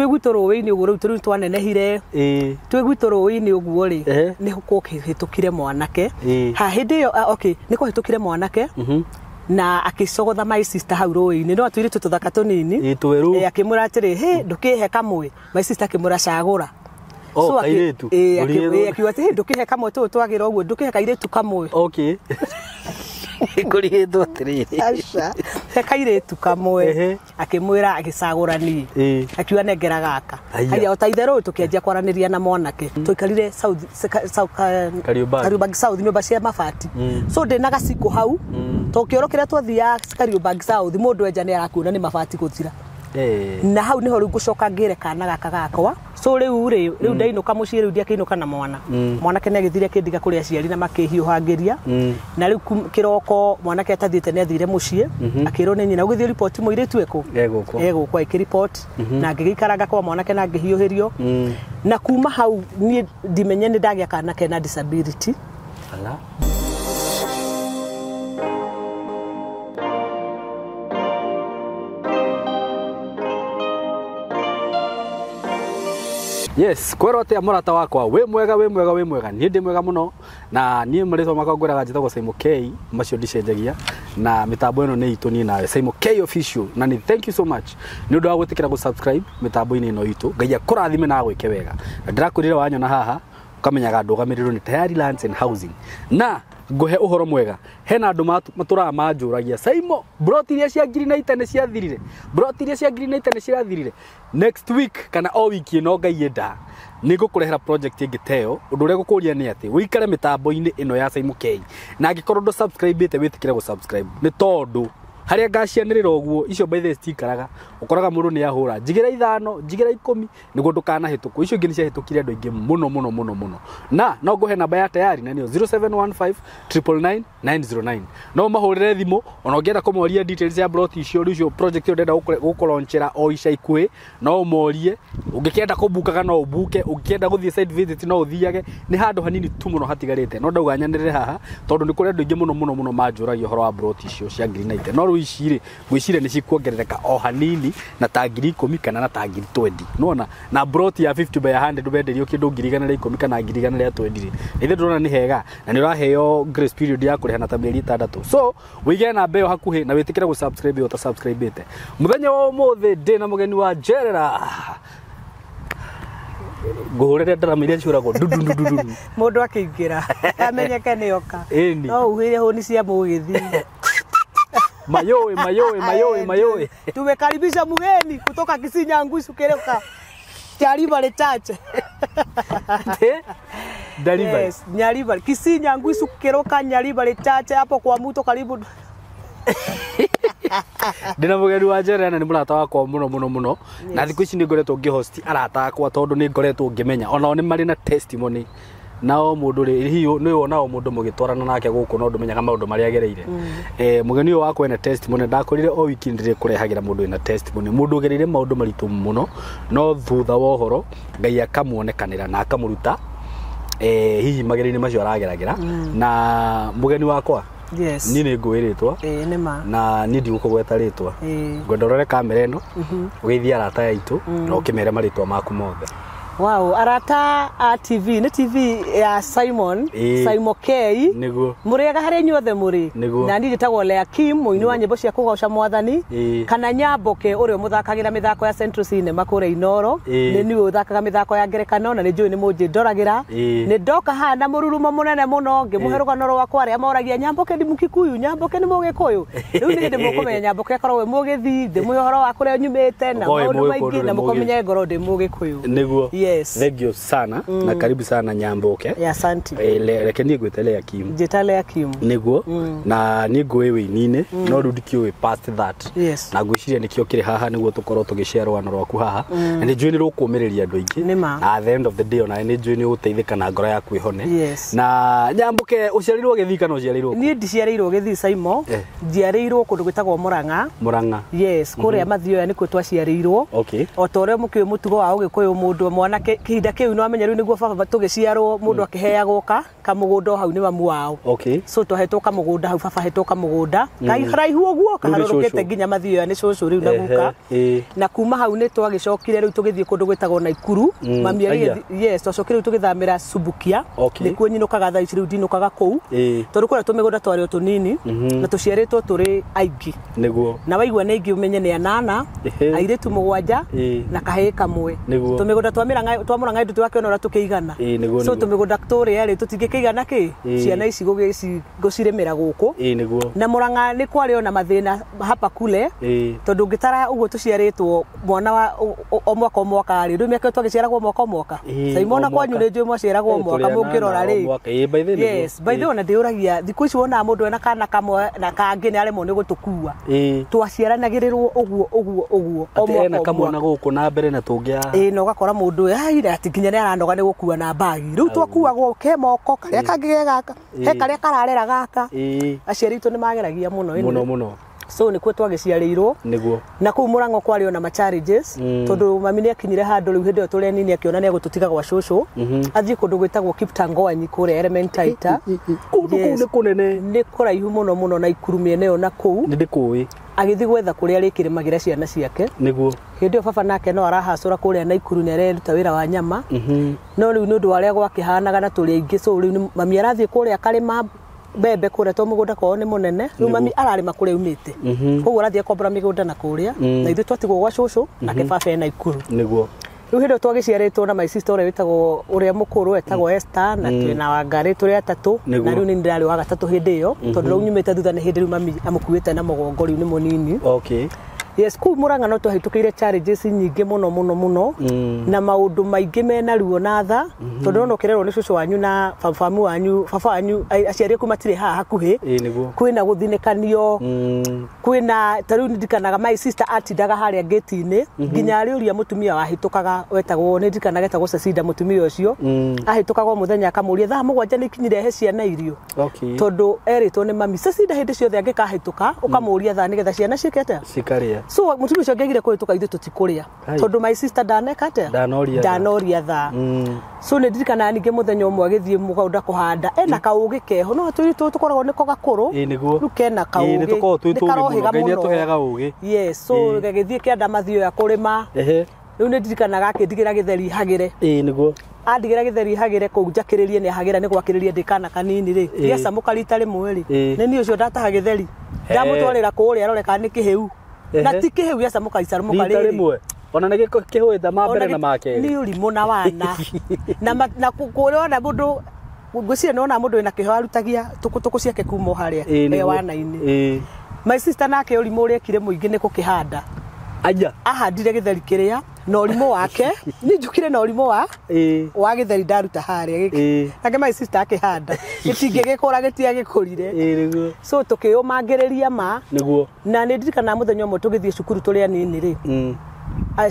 twä gwitå rå ä-inä å guo rä u tå rä twanenehire twä gwitå rå ä-inä å guo rä nä kå hä tå kire mwanake ha hä ndä ä yo nä kå hä tå kire mwanake mm-hmm. na akicogotha my sister hau rũĩ-inĩ no atwĩrĩ tũtũthaka tũnini twerũ akĩmũra atĩrĩ hĩ ndũkĩhe kamwe my sister akĩmũra cagũra oh, akiuga atĩ he kamwe tũũ twagĩra he ndũkĩhe tu kamwe kurihitwo atiriri he kairitu kamwe akimwira agicagurani akiuga nengera gaka aya ota ithe rå tukianjia kwaraniria na mwanake mm. tuikarire kariumbangi south nyumba cia mabati mm. so ndä na gacikå hau mm. to kä oro rä a twathiaga kariumbangi south må ndå enja nä arakuona nä mabati gå thira Eh. na hau niho riu ngucoka ngire kana gaka gakwa so riu ri riu mm. ndainuka mucii riu ndiakiinuka na mwana mm. mwanake ndiga kå rä aciari na makihiuhangiria mm. na kä roko mwanake må ciä akä rwo nä nyina ugithio report muiritu egå egukwa ikiripot na ngigiikaranga kwa mwanake na rio na kuma hau niä ndimenye ni ndagia kana kena disability Ala. yes kwerwo atä a må rata wakwa we mwega we mwega we mwega niä ndä mwega muno na niä marä twa makwa ngå raga njätagwo caimo k macio ndicenjagia na mä tambo ä ito ni itå niä nawe caimo k official na ni thank you so much ni å ndå wa gwä tä kä ino gå mä tambo-inä ä no itå na agwä ke wega na ndä rakwä rä haha å kamenyaga andå å gamä tayari lands and housing na nguhe uhoro mwega hena andu maturaga manjuragia saimo brot iria cia ngiri na ite ni ciathirire iria cia ngiri na ite cirathirire next week kana o wiki ino ngai nda nä ngå kå rehera ngä teo å ndå å rä a gå kå ria nä atä ikare mä tambo-inä ä no ya saimo k na angä korwo ndå ä te wä tä kä re gå nä tondå haria ngacianirira guo icio by the citikaraga ukoraga mundu ni ahura njigira ithano njigira ikumi niguo ndukanahituku icio ingi ni ciahitukire andu aingi muno muno muno muno na no he namba ya tayari na niyo 0715 no mahurire thimu ona ungienda moria details ya blot icio riu icio project iyo ndenda gukolonchera o ica ikuhi no morie ungikienda kubukaga no ubuke ungikienda guthie site visit no uthiage ni handu hanini tu muno hatigarite no ndauga nyanirire haha tondu ni kuri andu aingi muno muno muno manjuragia horo wa blot icio cia green no ici rä ngwĩciria nä cikuongerereka o hanini na ta ngiri ikå kana na ta ngiri twendi nona na brot ya 50 by 100 wenderio kä ndå ngiri igana rä ikå kana ngiri igana rä twendi rä ithe ndårona nä hega na nä å grace period ya kå rä hana ta mä eri ĩtandatå so wä igä namba ä yo hakuhä na wä tä kä re gå subscribe ä yo ta subscribe ä te må thenya wa å må thä ndä na må geni wa njerera ngåhårere ndarama iria ciũragwo ndundundundu må ndå akä ingä ra amenyeke nä oka no uhä re hå ni cia må gä thiä mayowe mayowe mayowe mayowe. Tumekaribisha mgeni kutoka Nyangusu Kereka. Ukereka le Church. Dariba. Yes, nyariba. Nyalibale. Nyangusu Kereka nyariba le Church hapo kwa Muto karibu ndina mugeni wa njerena na må rata wakwa muno muno muno. na thikå ici nä ngoretwo ngä hosti arata akwa tondå ni ngoretwo ngä menya onao nä na testimony na o mundu ri hi ni wona o mundu mugitwarana nake guku no ndumenyaga maundu maria agereire mm. eh mugeni wa wakwa test mune ndakorire o wiki ndire kurehagira mundu ina test mune mundu ugereire maundu maritu muno no thutha wa uhoro ngai akamuonekanira na akamuruta eh hihi ni macio arageragira mm. na mugeni wakwa yes. ni nä ngå Eh rä ma. na ni ndigå kå gweta rä two ngwenda å rore kamera ä no å mhm. gä ithia arata yaitå mm. na å kä mere marä two maku mothe Wow, arata a TV nä TV ya Simon e, Simon K niguo muriega harä nyuothe muri na ni njitagwo Lea Kim muini wa nyimbo cia kugoca mwathani e, kana Nyamboke uria muthakagira mithako ya Central Cinema kuria Inoro e, ni niwe uthakaga mithako ya ngerekano na ni njui ni munji ndoragira ni ndoka haha na mururumo munene muno ngimuhe rugano rwakwa aria moragia Nyamboke ndi mukikuyu Nyamboke ni mugikuyu riu ni hindi mukumenya Nyamboke akorwo we mugithi ndimuhe uhoro wa kuria nyumite na maundu maingi na mukomenye ngoro ndi mugikuyu niguo yeah. Yes. Thank sana mm. Eh, mm. na karibu sana Nyamboke. Ya asante. E, le, reke ni ngwä te Lea Kim. Njĩta Lea Kim. mm. na nĩ ngũĩ wĩini mm. no rĩu ndikiũĩ past that. Yes. Na ngwĩciria nĩkĩo kire haha nĩguo tũkorwo tũgĩcea rwano rwaku haha. Mm. Na nĩ njũĩ nĩ rũkũũmĩrĩria andũ Nima. Na at the end of the day ona nĩ njũĩ nĩ na ngoro yaku ĩhone. Yes. Na Nyamboke ũciarĩirwo Gĩthii kana ũciarĩirwo? Niĩ ndiciarĩirwo Gĩthii Saimo. Eh. Njiarĩirwo kũndũ gwĩtagwo Mũrang'a. Mũrang'a. Yes, kũrĩa mm -hmm. Mathioya nĩkuo Okay. O ta ũrĩa wa Ũgĩkũyũ mũndũ mwana ona kihinda kiu no amenye riu niguo baba tugiciarwo mundu hmm. akiheagwo ka kamugunda hau ni mamu wao okay. so twahetwo kamugunda hau baba hetwo kamugunda hmm. karaihu ũguo kaharũrũkĩte nginya mathioya nĩ cũcũ rĩu na guka na kuma hau nĩ twagĩcokire rĩu tũgĩthiĩ kũndũ na ikuru hmm. mami yes twacokire rĩu tũgĩthamĩra Subukia nĩkuo nyinũkaga thaa ici rĩu ndinũkaga kũu tondũ kũrĩa tũmĩgũnda twarĩ o nini mhm. na tũciarĩtwo tũrĩ aingĩ guo na waigua nĩ aingĩ ũmenye nĩ anana airĩtu mũgwanja na kahĩĩ kamwe tũmĩgũnda twamĩra twamora ngai ndutu wakiona tå tukigana so tumigunda turia ri tutingikigana ki ciana ici gucirimira guku na muranga ni kwari ona mathina hapa kule tondu ngitara uguo tuciaritwo mwana o mwaka o mwaka ri ndu miaka twagiciaragwo mwaka o mwaka saimona kwanyu ni njui mwaciaragwo mwaka mungirora ri yes by the ona ndiuragia thiku ici wonaga mundu ena kana kamwe na kangi ni aremwo ni gutukua twaciaranagirirwo uguo uguo uguo o mwaka o mwaka kamwe na guku na mbere na tungia ĩ na ũgakora mũndũ twehahire ati nginya nä gå kua na mbagi rä u twakuagwo ke moko karä a kangä gegaka he a kararera gaka aciari itå nä mageragia mũno mũno mũno so nikuo twagiciarirwo niguo na kuu murango kwari ona ma challenges mm. tondu mami ni akinyire handu riu hindi iyo turi nini akiona ni agututiga gwa cucu mm -hmm. athii kundu gwitagwo Kiptangoanyi kuria Elementaita kundu kuu ni kunene ni kuraihu muno muno na ikuru miena iyo na kuu ni ndikui agithii gwetha kuria arikirimagira ciana ciake niguo hindi iyo baba nake no arahacura kuria na ikuru ni areruta wira wa nyama mm -hmm. no riu ni undu waria gwakihanaga na turi aingi so riu mami arathii kuria akarima mbembe kuria to mugunda må ni munene riu mami ararima kuria umite mhm. koguo arathie kombora migunda na kuria mm. na ithu twatigwo gwa cucu nake baba ena ikuru niguo twagä ciarä two na maicista å rä a wä tagwo å rä a må kå rå etagwo mm. esta na mm. twä na wangarä tå rä atatå na rä u nä ndärä wa gatatå hä ndä ä yo tondå rä u nyumä te thutha nä hä ndä rä u mami amå kuä te na må gongo rä u nä må nini yes kuu muranga no twahitukire challenges nyingi muno muno muno mm. na maundu maingi mena ruo na tha mm -hmm. tondu no kirerwo ni cucu wanyu na famu wanyu baba wanyu aciari aku matire haha hakuhi kwina guthinikanio mm. kwina tariu ndirikanaga my sister atindaga harĩa ngĩti-inĩ mm-hmm. nginya -hmm. arĩ ũria mũtumia wahĩtũkaga wetagwo nĩ ndirikanaga etagwo Cecida mũtumia ũcio mm. ahĩtũkaga mũthenya akamũria thaa mũgwanja nĩ ikinyire he ciana irio okay. tondũ erĩtwo nĩ mami Cecida hĩndĩ ciothe angĩkahĩtũka ũkamũria thaa nĩgetha ciana ciĩke atĩa cikarĩa so mutumia ucio ngengire kuri tukaithu tutikuria tondu my sister ndaneka atia ndanoria ndanoria tha mm. so ni ndirikana ningi muthenya umwe agithie mugunda kuhanda ena mm. kaugi keho no tu tu tukoragwo niko gakuru ii niguo riu kena kaugi ni tukoragwo twi tu muno ngai ni atuheaga ugi yes so gagithie kenda mathio ya kurima ehe riu ni ndirikanaga akindigira githeri hagire ii niguo andigira githeri hagire kå u njakĩrĩrie nä hagira nä gwakĩ rä rie ndä kana kanini rä ndiacamå karita rä mwe rä nä niä å cio ndataha githeri ndamå twarä ra kå rä a kana nä kä hä u na ti kä hä u gä camoka icaromoka rä mwe ona nä kä hå ä mambere na make nä å rimå na wana na kå rä ona må ndå ngwiciria nä ona må ndå wä na kä heo arutagia tå kå ciake kuma harä a e wana-inä my sister nake å rimå å rä ekire må ingä nä kå kä handa aja ahandire gä theri kä rä a na urimu wake ni njukire na urimu wa wa githeri ndaruta haria giki nake my sister akihanda gitinge gikura gitia gikurire so tukiumangiriria ma na ni ndirikana muthenya umwe tugithie cukuru turi anini ri mm.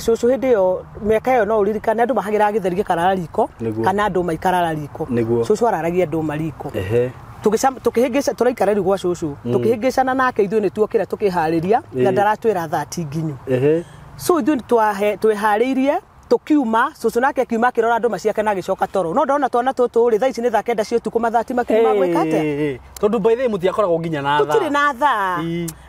cucu hä ndä ä yo mä aka ä yo no å ririkane andå mahagä ra gä theri gä karara riko kana andå maikarara riko cucu araragia andå mariko tåraikara rä gwa cucu mm. tå kä hä ngä cana nake ithuä nä tuokire tå kä harä ria na ndaratwä ra thaa nginyu so ithuĩ twĩharĩirie tukiuma cucu nake akiuma akirora andu maciake na gicoka toro no ndona twana tutu ri thaa ici ni thaa kenda cia utuku mathaa ti makiuma gwika atia tondu by the mutiakoragwo nginya na thaa tutirĩ na thaa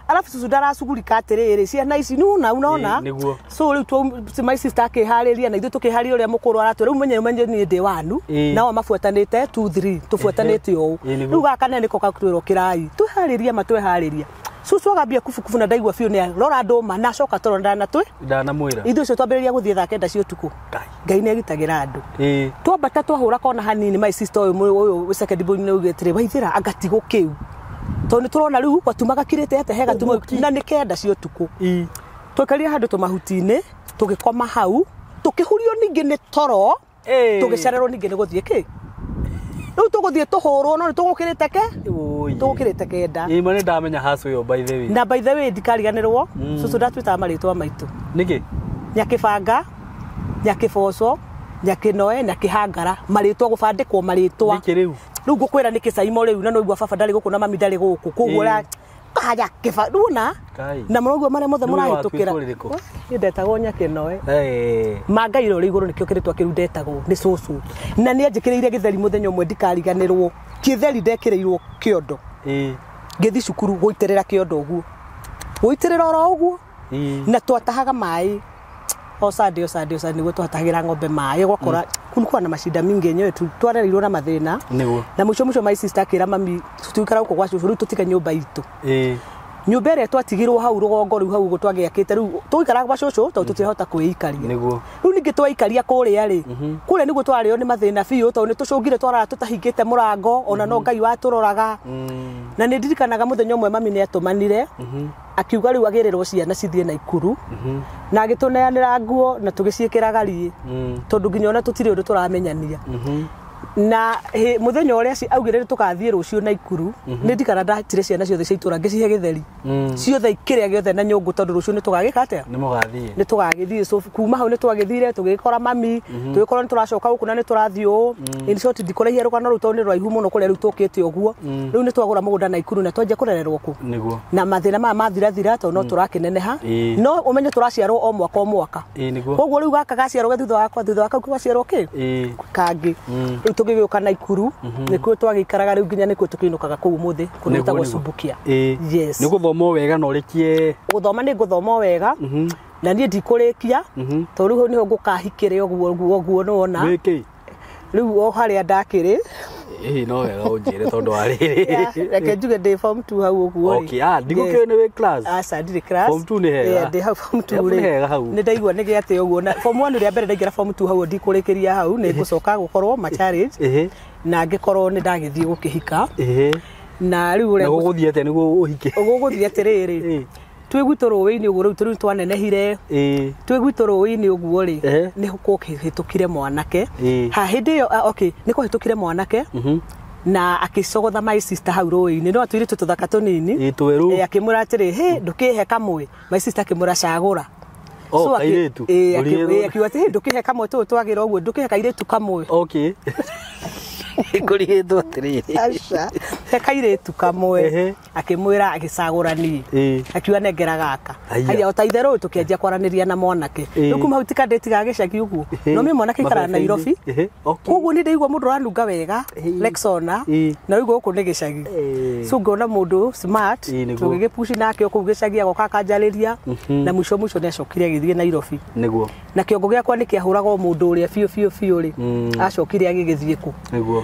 alafu cucu ndaracugurika atirĩrĩ ciana ici nuna unaona nĩguo so rĩu my sister akĩharĩria na ithuĩ tũkĩharĩria ũrĩa mũkũrũ aratwĩra rĩu menye menye niĩ ndĩ wanu nao mabuatanĩte 2 3 tũbuatanĩte ũũ rĩu gaka nene nĩko gatwĩrwo kĩrai twĩharĩrie matweharĩria cucu agambia kubukubu na ndaigua biũ nĩ arora andũ ma na acoka toro ndanatwĩ ndanamwĩra ithuĩ ũcio twambĩrĩria gũthiĩ thaa kenda cia ũtukũ ngai nĩ agitagĩra andũ twambata twahũra kona hanini my sister ũyũ ũyũ second boy nĩ ugĩtĩrĩ waithĩra agatigwo kĩu tondũ nĩ tũrona rĩu gatumaga kirĩte ate he tumo na nĩ kenda cia ũtukũ tũkarire handũ tũmahuti-inĩ tũgĩkoma hau tũkĩhurio ningĩ nĩ toro tũgĩcererwo ningĩ nĩ gũthiĩ kĩ rä u tå gå thiä tå hå rwo no nä tå gå kä rä te ke tå gå kä rä te kenda ima nä ndamenya haco ä yo baithe na baithe wä ndikariganä rwo mm. cåcå ndatuä taga marä twa maitå nä kä nyakä banga nyakä boco nyakä noe nyakä hangara marä twa gå bandä kwo marä twa rä u ngå kwä ra nä kä caimo rä u na noigua baba ndarä gå kå na mami ndarä gå kå koguo ukahaya kä baduna na må ragua marä a mothe må rahätå kä ra nä ndetagwo nyake noe mangai rä igå rå nä kä o kä rä ndetagwo nä na nä anjä kä rä ire gä theri må thenya å mwe ndikariganä rwo kä theri ndekä rä irwo kä ondo ngä thi cukuru gå itä rä ra kä ondo å guo gå itä rä ra å guo na twatahaga maä o Sunday o nä guo tå hatagä ra ng'ombe maĩ gwakora kulikuwa na mingä mingi tu twarereirwo na mathina niguo na må cio my sister ra mami tutiikara guko gwa cucu riu tutige nyumba itu nyumba ĩrĩa twatigirwo hau rũgongo rĩu hau ũguo twagĩakĩte rĩu tũgĩikaraga macucu tondũ mhm. tũtiahota kwĩikaria nĩguo rĩu ningĩ twaikaria kũrĩa rĩ mhm. kũrĩa nĩguo twarĩo nĩ mathĩna biũ tondũ nĩ tũcũngire twaraga tũtahingĩte mũrango ona no mhm. ngai watũroraga mm. na nĩ ndirikanaga mũthenya ũmwe mami nĩ atũmanire akiuga rĩu agĩrĩrwo ciana cithiĩ naikuru na agĩtũneanĩra nguo na tũgĩciĩkĩraga riĩ mm. tondũ nginya ona tũtirĩ ũndũ tũramenyania na muthenya uria augire ni tukathie rucio na ikuru mhm. ni ndikana tire ciana ciothe cia itura ngicihe githeri mm. ciothe ikire giothe na nyungu tondu rucio ni tugagika atia ni mugathie ni tugagithie so kuma hau ni twagithire tugikora mami mhm. tugikora ni turacoka guku na ni turathie uu mm. in short ndikuraihia rugano ruu rutu ni rwaihu muno kuria rutu tukite uguo mm. riu ni twagura mugunda na ikuru na twanje kurererwo ku niguo na mathira ma mathira thira to no turakineneha no umenye turaciarwo o mwaka o mwaka koguo riu gaka gaciarwo thutha wakwa thutha wakau gaciarwo ki kangi tugigiuka na ikuru mhm. ikaraga rä riu nginya må thä kå muthi kunitagwo nä yes niguthoma wega na thoma guthoma ni nguthoma wega mhm. na niä kia mhm. tondå rä u hau nä ho ngå kahikä re å guo å guo nä wona rä u o harä a ndakä rä hihi no wega ũnjĩre tondũ wa rĩrĩ reke njuge ndĩ form 2 hau å rĩ ndigũkĩũĩ nĩ wĩ class aca ndirĩ class form 2 nĩ hega ndĩ hau form 2 rĩ hega hau nĩ ndaigua nĩ gĩatĩ ũguo na form 1 rĩa mbere ndaingĩra form 2 hau ndikũrĩkĩria hau nĩ ngũcoka gũkorwo ma challenge na ngĩkorwo nĩ ndagĩthiĩ gũkĩhika na rĩu ũrĩa gũgũthiĩ atĩa nĩguo ũhike gũgũthiĩ atĩrĩrĩ twä gwitå rå ä-inä å guo rä u rä twanenehire twä gwitå rå ä-inä å guo rä nä kåhä tå kire mwanake ha hä ndä ä yo ah, nä kå hä tå kire mwanake mm-hmm. na akä cogotha sister hau rå rũĩ-inĩ no akä mwä ra atä rä akĩmwĩra ndå kä he kamwe my sister akĩmwĩra cagũra oh, so akiuga atĩrĩ ndũkĩhe kamwe tũũ twagĩra ũguo ndũkĩhe kairĩtu kamwe kurihitwo atiriri he kairitu kamwe akimwira agicagurani akiuga nengera gaka aya ota tukianjia kwaraniria na mwanake rä kuma tika ndätiga gä cagi å guo no mä mwanake nairobi koguo nä ndaigua må ranunga wega lexona na rä gå kå nä gä cagi cungona må ndå nake å kå u gä ria na må ico må ico nä acokire agä thiä nairobi na kä ongo gä akwa nä kä ahå ragwo må ndå mm. acokire agä gä thiä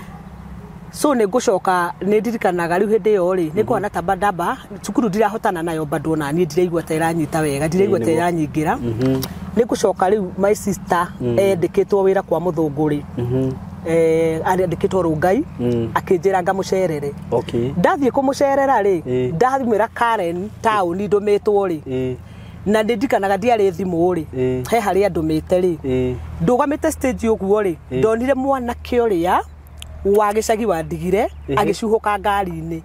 so nä ngå coka nä ndirikanaga rä u hä ndä ä yorä rä nä kåhana ta mbandamba cukuru ndirahotana nayo mbandå na ndiraigua ta ä ranyita wega ndiraigua ta ranyingä ra mhm. nä ngå coka rä u my sister mhm. endä kä two wä ra kwa må thå ngå rä mhm. eh, andä kä two rå ngai akä njä ra ngamå cerere ndathiä kå må cerera rä ra karen taåni ndå mä two rä na nä ndikanaga ndiarä thimå rä he harä a ndå mä te rä ndå gamä te å guo rä ndonire mwanake å rä a wa gicagi wandigire agicuhuka ngari-inä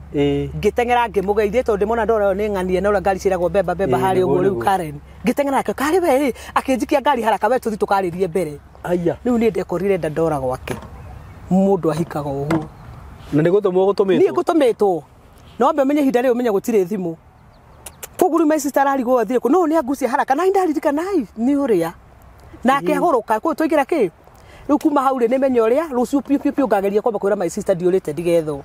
ngitengera ngimugeithie tondu ndimona ndora ni ng'anie na uria ngari ciragwo mbemba mbemba harä å guo rä u karen ngitengera nake karä we akinjikia ngari haraka we tåthi tå rie mbere rä u nä ndekorire nda ndora gwake må ndå ahikaga å guo na nä gå tå må gå tå mä two nä gå tå mä two nombe menye ihinda rä u menye gå tirä thimå koguo rä u maici citararigwo thirä kå no nä angucia haraka na indaririkanai nä å rä a nake hå rå ka kå tå ingä ra kä riu kuma hau ri ni menya uria rucio piu piu piu ngageria kwamba kwira my sister ndiurite ndigethwo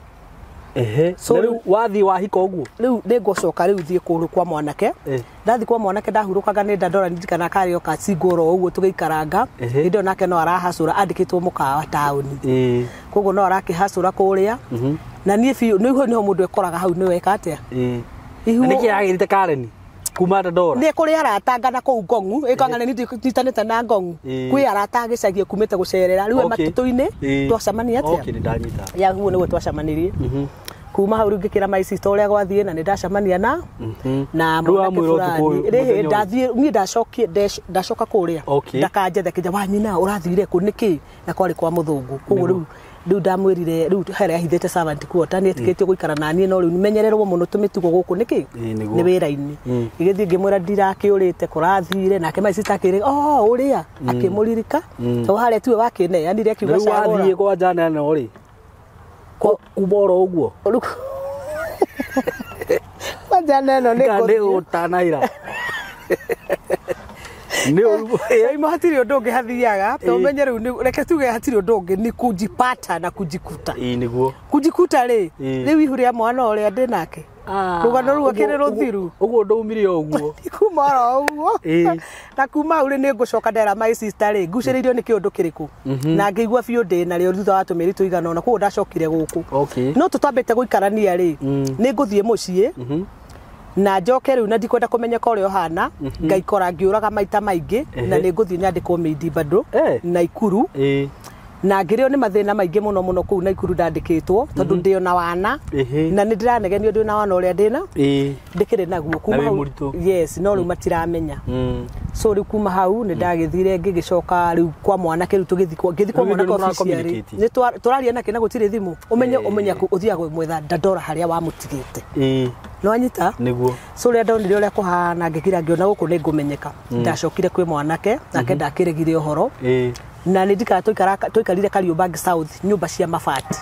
ehe so riu wathi wahika uguo riu ni ngocoka riu thie kuru kwa mwanake eh. ndathi kwa mwanake ndahurukaga ni ndandora ndirikana kari oka cingoro uguo tugeikaranga hindi nake no arahacura andikitwo mukawa tauni eh. koguo no arakihacura kuria mhm. na nie biu niho niho mundu ekoraga hau niweka atia eh. ihu niki yagirite kareni kuma ndora ni kuri arata ngana ku ngongu ikongana ni titanite na ngongu kwi arata gicagie kumite gucerera riwe matutuine riu atia okay ni danyita ya guo niguo twacemanirie mhm. kuma hau ngikira maicita uria gwathie na nindacemania na mhm. na ni ndacokie ndacoka kuria ndakanjethe kinja wanyina urathire ku niki na kwari kwa muthungu koguo riu riu ndamwirire riu hera ahithite servant kuota ni etikitie hmm. guikara na nie no riu nimenyererwo muno tumitugo guku niki ni wira-ini igithii hmm. ngimwira ndirakiurite kurathire nake my sister kire oh uria oh, hmm. akimuririka to hare tau haria tiwe wakineanire akiuga wathii gwa janano ri kuboro uguo kwa janano ni utanaira ima hatirä å ndå å ngä hathiaga eh. to menye rä u reke tuge hatirä å ndå å ngä nä kunjipata na kunjikuta nä kunjikuta rä rä u ihu rä a mwana å rä a ndä nake ah. rugano rä u akä rä rå thiru å guo ndå umire å guo kuma oro å guo na kuma u rä nä ngå coka ndera my ngucä rä irio nä kä å ndå kä rä mhm. kå na ngä igua biå ndä narä o thutha wa tå mä ri tå igana ona koguo ndacokire gå kå no tå twambä te gå ikarania rä mm. nä ngå thiä må ciä mhm na njoke riu na ndikwenda kumenyeka uria hana mhm. ngaikora ngiuraga maita maingi na ni nguthii nyandikwo mĩindi bado eh. na ikuru eh na ngĩrĩo nĩ mathĩna maingĩ mũno mũno kũu naikuru ndandĩkĩtwo tondũ mhm. ndĩ ona wana na nĩ ndĩranegenio ndĩ na wana ũrĩa ndĩna na naguo kuma hau yes no rĩu mm. matiramenya mm. so rĩu kuma hau nĩ mm. ndagĩthire ngĩgĩcoka rĩu kwa mwanake rĩu tũgĩthi ngĩthi kwa mwanake oficiarĩ nĩ tũraria nake na gũtirĩ thimũ ũmenye ũmenye ũthiaga mwetha ndandora harĩa wamũtigĩte nwanyita nĩguo so rä ndonire å rä a kå hana ngä gira ngä ona gå kå nä ngå menyeka ndacokire kwä mwanake nake mhm. ndakĩregire å horo na nä tå ikarire south nyå cia mabati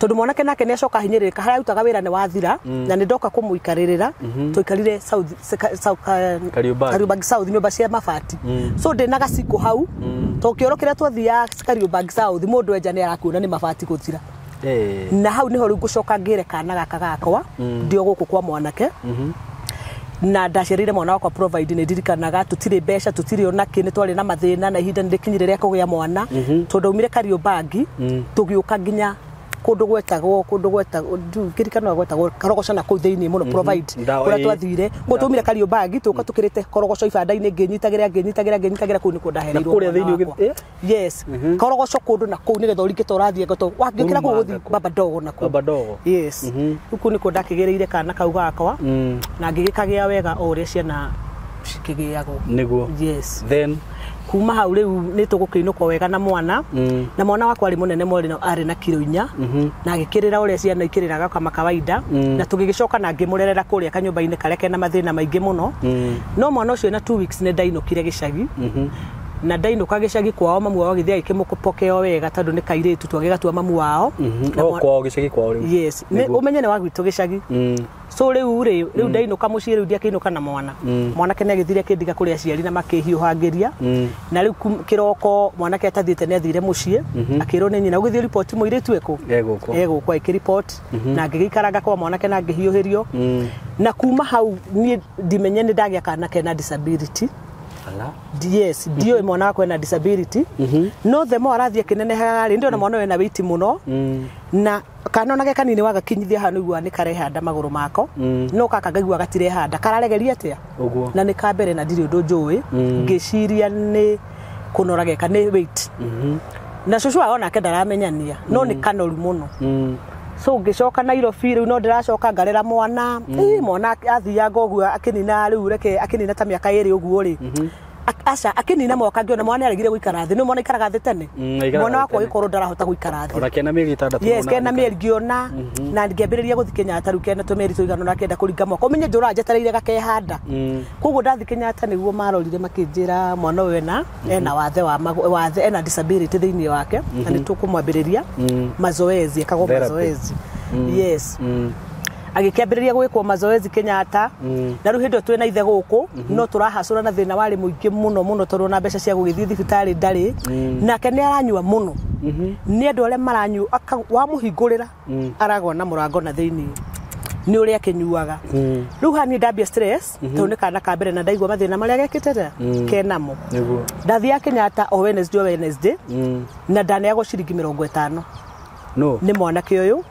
tondå mwanake nake nä acoka hinyä rä ka harä arutaga wä ra nä wathira na nä ndoka kå må ikarä rä ra mm -hmm. south nyumba cia mabati mm. so ndä na gacikå hau to kä oro kä rä a twathiaga south må ndå enja nä arakuona nä mabati gå thira na hau nä ho rä u ngå coka ngä re kana gakwa ndä o gå kå kwa mwanake mhm na ndacereire mwana wakwa provide nä ndirikanaga tå tirä mbeca tå tirä ona kä nä twarä na mathä na na ihinda nä rä kinyire rä a kå gä a mwana mhm. tondå aumire kariå mbangi mm. tå gä å ka nginya kundu gwetagwo kundu gwetagwo ndirikano gwetagwo karogoca na kuu thiini muno mhm. provide kuria twathire ngo tumire kariumbagi tuka mm. tukirite korogoco ibanda-ini nginyitagira nginyitagira nginyitagira kuu nikuo ndahereirwo yes mhm. korogoco kundu na kuu nigetha uringe ta urathie goto wangiukira kuu guthi babadogo na kuu yes mhm. riu kuu nikuo ndakigereire kana kau gakwa mm. na ngigikagia wega o uria ciana cikigiagwo niguo yes then kuma hau riu ni kwo wega na mwana mm. na mwana wakwa ari munene mwari na ari na kiro inya mm -hmm. na agikirira uria ciana ikiriraga kama kawaida coka mm. na tugigicoka na ngimurerera kuria kanyumba-ini kareke kena mathina maingi muno må mm. no mwana ucio na 2 weeks kire gä gicagi na ndainå ka gä cagi kwao mamu wao gĩthiĩ agĩkĩmũkopokeo wega tondũ nĩ kairĩtu twagĩgatua mamu wao mm -hmm. kwao gĩcagi kwao yes ũmenye nĩ wa gwitũ so riu ri riu mm. ndainuka mucii riu ndiakiinuka na mwana mm. mwanake nä agäthire akä kå rä aciari na makä ngä mm. na rä u kä roko mwanake atathiä te nä athire må ciä mhm. akä rwo nä nyina å gä thiä må irä tu ekå egå kwa ä na ngä gä ikaranga kwa mwanake na ngä hiå hä rio na kuma hau niä ndimenye nä ndagä a kanake na yes ndiå mwana mm-hmm. wakwa ena disability mm-hmm. no the more arathiä akinenehaga rä ndä ona mm. mwana wena må no na kanonage kanini wagakinyithia hano igua nä karehanda magå rå mako mm. no kaka ngaigua gatirehanda kararegeria atä a na nä kambere na ndirä å ndå njå ä mm. ngä nä kå norageka nä mm-hmm. na cucu wao nake ndaramenyania no nä kanoru må no so coka na irobi u no racoka ngarera mwana mm-hmm. mwana athianga nina akinina u reke akinina ta aka ä rä å guo rä aca akinina mwaka ngiona mwana aregire guikara thi ni mwana ikaraga thi tene mm, mwana wakwa gikorwo ndarahota guikara thi kena mieri itandatu yes kena mieri ngiona na ngiambiriria guthi kenyata riu kena tumeri tuigano na kenda kuringa mwaka umenye njura njetereire gakehanda mm. koguo ndathi kenyata niguo marorire makinjira mwana wena ena mm-hmm. ena wathe wa wathe ena disability thiini wake na ni mm-hmm. tukumwambiriria mm. mazoezi akagwo mazoezi yes agikiambiriria gwikwo mazoezi kenya ata mm. na riu hindi twina ithe guku mhm. no turahacura na thina wari muingi muno muno toru na besha cia gugithi thibitari ndari mm. nake ni aranywa muno mhm. ni andu aria maranyu wa muhingurira mm. aragwa na murango na thini ni uria kinyuaga riu ni dabia stress mhm. to ni kana ka mbere na ndaigwa mathina maria gekitete kenamo ndathi ya kenya ata o Wednesday o Wednesday na ndane ciringi mirongo 50 no ni mwanake uyu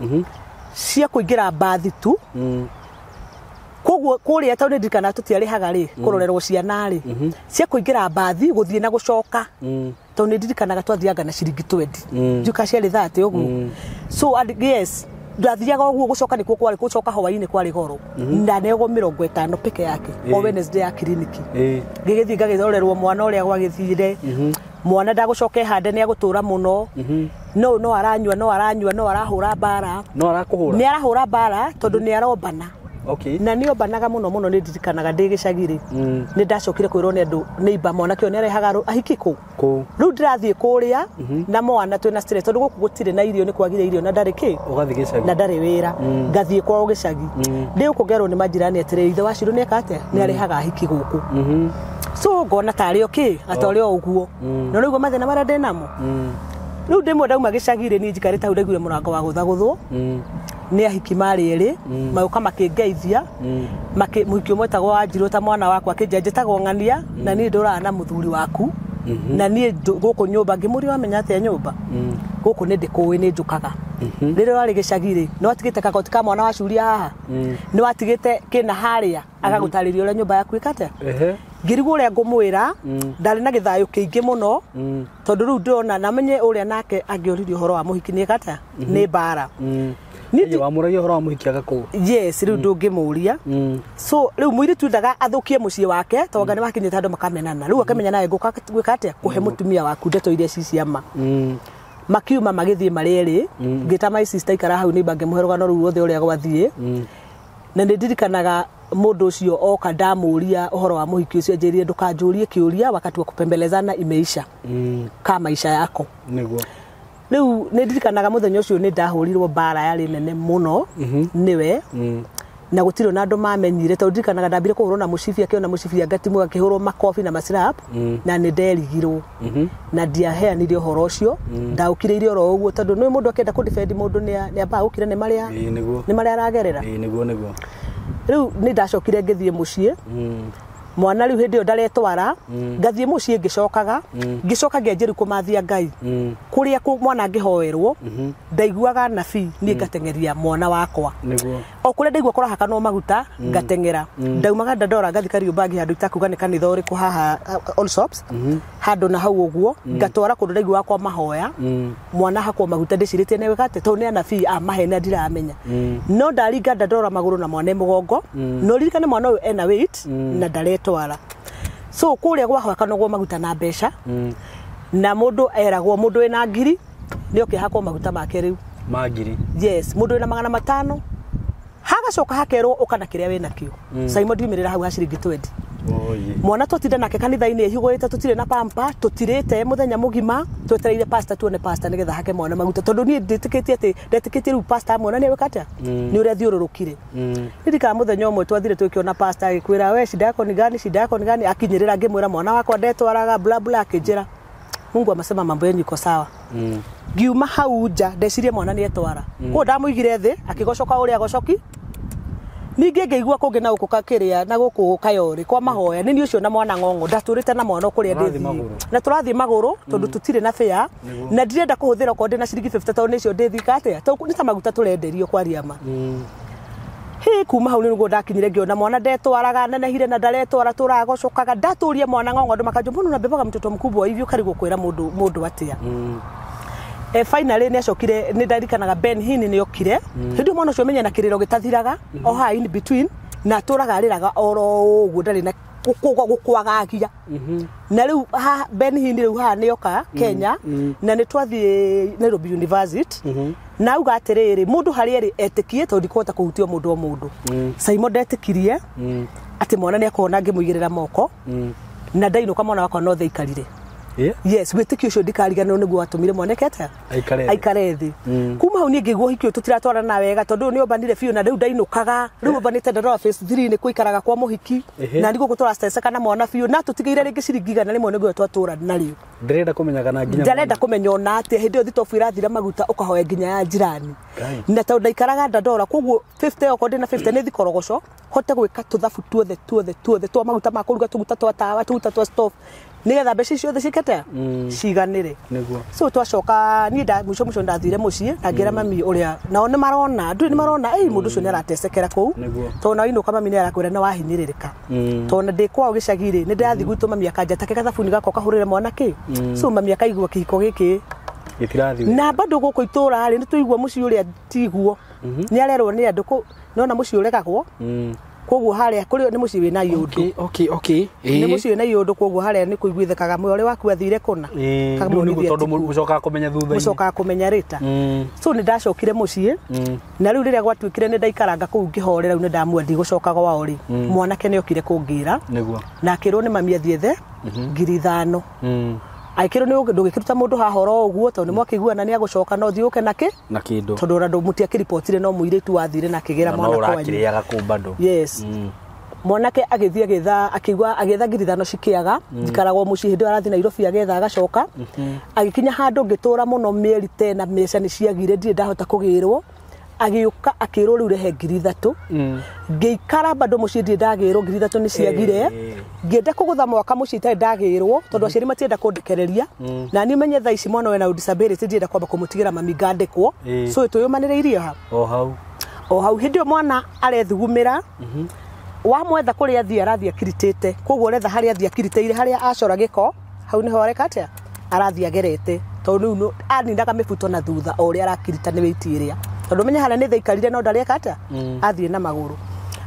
cia kuingira bathi tu mm. koguo kuria tauni ndirikana haga ri mm. kurorerwo ciana ri mm-hmm. cia kuingira bathi guthie na gucoka to mm. tauni ndirikanaga twathiaga na ciringi 20 mm. njuka ri thate ugu so and yes ndathiaga ũguo gũcoka nĩkuo kwarĩ gũcoka hwaĩ-inĩ kwarĩ goro mm-hmm. na nĩgo mĩrongo ĩtano peke yake o eh. wednesday ya kiriniki eh. ngĩgĩthiĩ ngagĩrorerwo mwana ũrĩa gwagĩthiire mm-hmm mwana ndagucoka hande ni agutura muno mhm. no no aranyua no aranyua no arahura bara no arakuhura ni arahura bara tondu mhm. ni arombana Okay. na nä ombanaga må no må no nä ndirikanaga ndä gä cagirä mm. nä ndacokire kwä rwo nä andå nä imba mwanake å nä arehaga ahiki kå rä u rathiä kå rä a mhm. na mwana twä na tondå gå kå gå tirä na irio nä kwagire irio na ndarä kä na ndarä wä ra mm. ngathiä kwao gä cagi ndä mm. gå kå ngerwo nä manjirani atä rä ithe wacirå nä eka nä arehaga ahiki gå kå so ngona tarä o kä oh. atarä o å guo mm. na rä guo na marä a ndä namo mm. rä u ndä mwe ndauma gä cagirä ni njikarä te hau ndaiguire må rango wa gå thagå thwo mm. nä ahiki marä erä magå ka makä ngeithia må hiki å mwe tagwo wanjirå ta mwana wakwa akä njenjä tagwo ng'ania na niä ndå raga na må thuri waku mm-hmm. na niä gå kå nyå mba ngä må ria wamenya atä a nyå mba gå kå nä ndä kå ä nä njå kaga rä mm-hmm. rä warä gä cagirä nä watigä te kagoti ka mwana wacuria haha nä watigä te kä na harä a mm-hmm. agagå tarä ria å rä a nyå mba yaku ä kate ngirigwo å rä a na githayo thayå muno mm. tondu må no tondå rä u ndärona namenye å rä a nake angä å ririe å horo wa må hiki nä gata mhm. nä mm. horo wa muhiki aga agakå yes rä u ndå so rä u tu ndaga athukie kie wake tonga ni wakinyä te andå makamenana rä akamenya nawe ngå gwika atia kuhe mutumia mm. waku ndeto iria ci ciama makiuma magä thiä marä erä ngä sister ikara hau ni mbangä må he rå gano rä u na nä mudu ucio oka ndamuria uhoro wa muhiki ucio njirire ndukanjurie kiuria wakati wa kupembelezana imeisha mm. ka maisha yako niguo riu nindirikanaga muthenya ucio ni ndahurirwo mbara yari nene muno mm -hmm. niwe mm. na gutiri na andu mamenyire tondu ndirikanaga ndambire kuhurwo na mucibi akiona mucibi angatimu akihurwo makofi na masirap mm. na ni nderigirwo mhm. mm -hmm. na ndiaheanire uhoro ucio ndaukiriire oro uguo tondu ni mundu akienda kundifendi mundu ni ambaa gukira ni maria ni maria aragerera niguo niguo rä u nä ndacokire ngä thiä må ciä mm mwana rä u hä ndä ä yo ndaretwara mm. ngathiä må ciä ngä cokaga mm. ngä coka ngä njä kå ngai kå rä a mwana ngä hoerwo mhm. ndaiguaga nabi niä mm. ngatengeria mwana wakwa o kå rä a ndaigua no maguta ngatengera ndaumaga ndandora ngathikari riå mbangä handå itakuga nä kanitha å rä kå haha uh, mhm. handå na hau å guo ngatwara kå ndå ndaigua wakwa mahoya mwana hakwo maguta ndä cirä tie negate tondå nä anabii a mahene ndiramenya no ndaringa ndandora magå rå na mwana e må gongo no ririkane mwana å yå ena na ndareta twara so kuria gwa hakanogwo maguta na mbeca mm. na mundu eragwo mundu ena ngiri ni hakwo maguta make riu ma ngiri yes mundu ena magana matano hagacoka hakerwo uka na kiria wina kio mm. saimo ndiumirira hau ha ciringi 20 oh, yeah. mwana tutinde nake kanitha-inä ähigåä tutire na pampa tutirä te e må thenya må gima twetereire pasta tuone pasta nä getha hake mwana maguta tondå ni ndetä kä tie atä ndetä kä tie rä u pasta mwana nä awä katä mm. nä å rä a thiå rå kire ririkaga mm. må thenya å mwe twathire twä kä ona pasta agä kwä ra we shida yako ni gani shida yako ni gani akinyä rä ra ngä mwä ra mwana wakwa ndetwaraga blabla akä njä ra mungu amesema mambo yenyu iko sawa Mm. ngiuma hau nja ndecirie mwana nä etwara mm. kå ndamå igire thä akä gocoka å rä a gocoki ningä ngä igua kå ngä na gå kå rä a na gå kå kayå rä kwa mahoya nä ni å cio na mwana ng'ong'o ndatå rä te na mwana kå rä a ndä na tå rathiä magå rå tondå mm. tirä na bä na ndirenda kå hå thä ra okorwo ndä na ciringi tondå nä cio ndä thika atä nä ta maguta tå renderio kwariama hi kuma hau nä gå ndakinyire ngä ona mwana ndetwaraga nenehire na ndaretwara tå ragocokaga ndatå mwana ng'ongo andå makanjå må na mbebaga mtoto mkubwa hivyo karigwo kwä ra må ndå atä mm. e, finally nä acokire nä ndarikanaga ben hin nä okire mm. hä ndä mwana å cio menya na kä rä ro gä tathiraga mm-hmm. oha in between na atå raga raga oro å guo na kwagagia mhm. na rä ha ben hindi u haha nä oka mhm, kenya mhm. na ni twathie nairobi university na auga atiriri mundu haria ri etikie tondu ndikwahota må ndå o mundu mm. saimo kirie mm. atä mwana ni akona ngimuigirira moko mm. na ndainuka mwana wakwa no theikarire yeah. yes witikio cio ndikariganirwo niguo watumire monekete aikare thi mm. kuma hau ningi guo hikio tutiratwarana na wega tondu ni obanire biu na riu ndainukaga riu obanite ndarora face 3 ni kuikaraga kwa muhiki na ndigo gutora stress kana mwana biu na tutigeire ringi ciringi igana rimwe niguo twatura nario ndirenda kumenya kana nginya ndirenda kumenya ona ati hindi thitobu irathira maguta ukahoya nginya ya njirani na tondu ndaikaraga ndandora koguo okorwo ndina 50 ni thikorogoco hote gwika tuthabu tuothe tuothe tuothe twa maguta ma kuruga tuguta twa tawa tuguta twa nigetha mbeca icio the cikete mm. ciganire so twacoka ni nda muico muico ndathire mucii na ngira mm. mami uria nao ni marona ndu ni marona ei mundu ucio mm. ni aratecekera kuu to na ino kama mini arakwira na wahinyiririka to na ndi kwao gicagiri ni ndathi gwitu mami akanja take gathabuni gako kahurire mwana ki so mami akaigua kihiko giki na bado gå kå itå ra rä nä tå igua må ciå å rä a tiguo mhm. nä arerwo nä andå nona må ciå regagwo koguo haria kuri ni mucii wina yundu okay okay okay ni eh. mucii wina yundu koguo haria ni kuiguithikaga mwore waku athire kuna eh, kamuonithia tondu mucoka kumenya thutha mucoka kumenya rita mm. so ni ndacokire mucii mm. na riu riria gwatuikire ni ndaikaranga kuu ngihorera riu ni ndamua ndigucoka gwao ri mm. mwanake ni okire kungira niguo na akirwo ni mami athiethe mhm. ngirithano ithano aikirwo ni ndugikiruta mundu hahoro uguo tondu mm. mwakiguana ni agucoka no thiuke na ki na kindu tondu randu mutiakiripotire no tu wathire na kigira mwana kwanyu kuu bado yes mm. mwanake agithie agitha akigwa agitha ngirithano cikiaga njikaragwo mm. muciĩ hĩndĩ arathi nairobi agetha agacoka mm -hmm. ra må no mä eri tena mĩca nä ciagire ndirä ndahota kũgĩrwo agiuka akirwo riu ngiri ithatu mm. ngiikara bado mucii ndire ndagirwo ngiri ithatu ni ciagire ngienda kuguthama mwaka mucii itari ndagirwo tondu mm-hmm. aciari matienda kundikereria mm. na ni menye thaa ici mwana wena disability ndienda kwamba kumutigira mami ngandikwo so tuyumanireirie ha o hau o hau hindi mwana arethugumira mm-hmm. wa mwetha kuri athia arathii kiritete koguo retha hari athia kiriteire hari acora giko hau niho areka atia arathii agerete tondu riu aninaga mifuto na thutha ori uria arakirita ni witi tondu menye hana ni theikarire no ndareka atia athire na mm. maguru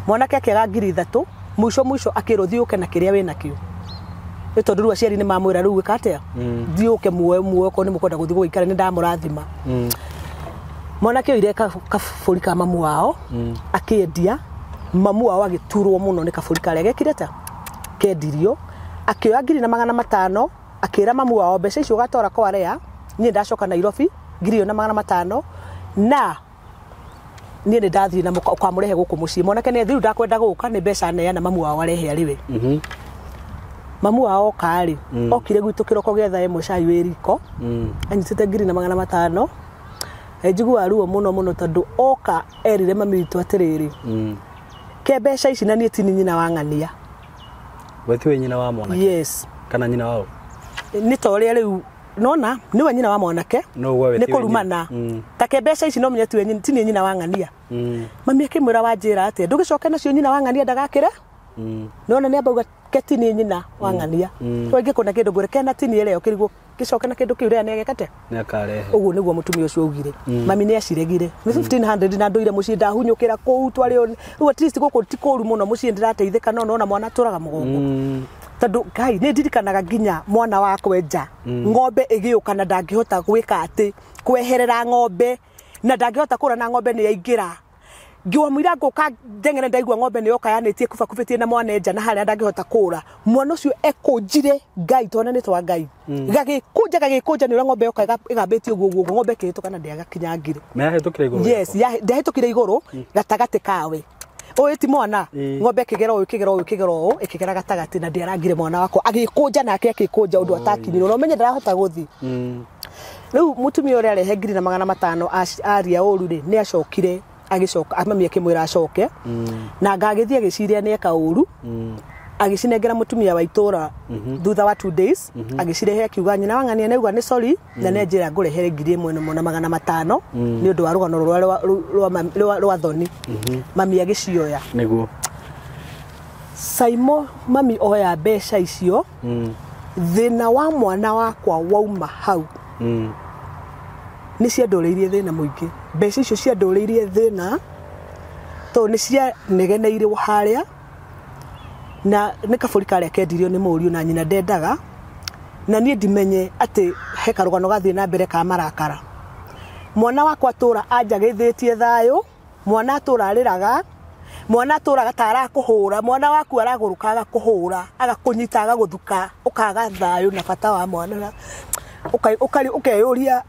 mwanake akiaga ngiri ithatu muico muico akirwo thiuke na kiria wina kio ni tondu riu aciari ni mamwira riu gwika atia mm. thiuke muoe muoe ko ni mukwenda guthii guikara ni ndamurathima mm. mwanake oire kaburi ka mamu wao akiendia mamu wao agiturwo muno ni kaburi karia gekire ta kendirio akioya ngiri na magana matano akira mamu wao mbeca icio ugatwara kwa area niĩ ndacoka nairobi ngiri ĩyo na magana matano na niä nä ndathiä na kwamå gå kå må ciä mwanake nä thiä rä ndakwenda gå ka nä mbeca neana mamu wao arehe arä we mhm. mamu wao okarä mm. okire gwitå kä roko getha ä mwe cai wä riko mm. anyitä te ngiri na magana matano njiguaga ruo må no må no tondå oka erire mami witå atä rä rä ke mbeca ici na niä tini nyina wa ng'ania wetiwe nyina wa mwanake yes kana nyina wao nä ta å rä u nona nä we nyina wa mwanake nä kå rumana ke mbeca ici no menye ti nyina wa ng'ania mm. mami akä mwä ra wanjä ra atä ndå gä coke nacio nyina wa ng'ania ndagakä re nona nä amba uga ketini nyina wang'ania wangi mm. mm. kå na kä ndå ngå re kena tini ä rä yo kä rigå gä coke na kä ndå kä u rä a nä agekate å guo nä guo må tumia å cio augire mm. mami nä aciregire nä na ndå ire må ciä ndahunyå kä ra kå u twarä å gå kå ti kå ru må no må ciä ndä rateithä ka nona ona mwana tå raga må gongo tondå ngai nä ndirikanaga nginya mwana wakwe nja ng'ombe ĩgä å kana ndangä hota gwä ka atä kweherera ng'ombe na ndangä hota kå ra na ng'ombe nä yaingä ra ngiwamwira ngåka ndengene ndaigua ng'ombe nä yoka yanä tie kubakubä tie na mwana nja na harä a ndangä hota kå ra mwana å cio ekå njire ngai twana nä twa ngai hmm. gagä kå nja gagä kå nja nä å rä a ng'ombe yoka ä gambä tie å guo guoguo ng'ombe kä hä tå kana ndäagakinyangire ndahä tå kä re igå rå hmm. gatagatä kawe o ti mwana ng'ombe kä gera å yå kä gera å yå kä gera å ä na ndä arangire mwana wako agä kå nja nake akä kå nja å ndå hmm. atakinyirwo menye ndarahota gå thiä rä u må tumia å rä a arehe ngiri na magana matano aria å ru rä nä acokire agicoka mami kimwira acoke mm. na ngagithie agiciria ni eka uru mm. agicinengera mutumia wa itora mhm. thutha wa two days mhm. he akiuga nyina wang'ania naigua ni sorry na mm. ne njira here ngiri mwe no mona magana matano ni undu wa rugano rwa rwa thoni mhm. mami agicioya niguo saimo mami oya mbeca icio thina wa mwana wakwa wauma hau nä ciandoreirie thä na må ingä mbeca icio ciandoreirie thä na tondå nä cianegeneirwo harä a na nä kabå ri karä a kendirio nä må riå na nyina ndendaga na niä ndimenye atä he karå gathiä na mbere ka marakara mwana wakwa atå ra anjagä tie thayå mwana atå ra arä raga mwana atå raga ta arakå hå ra mwana waku aragå rå ka agakå hå ra agakå nyita agagå thuka å kaga thayå na bata wa mwana å keyå ria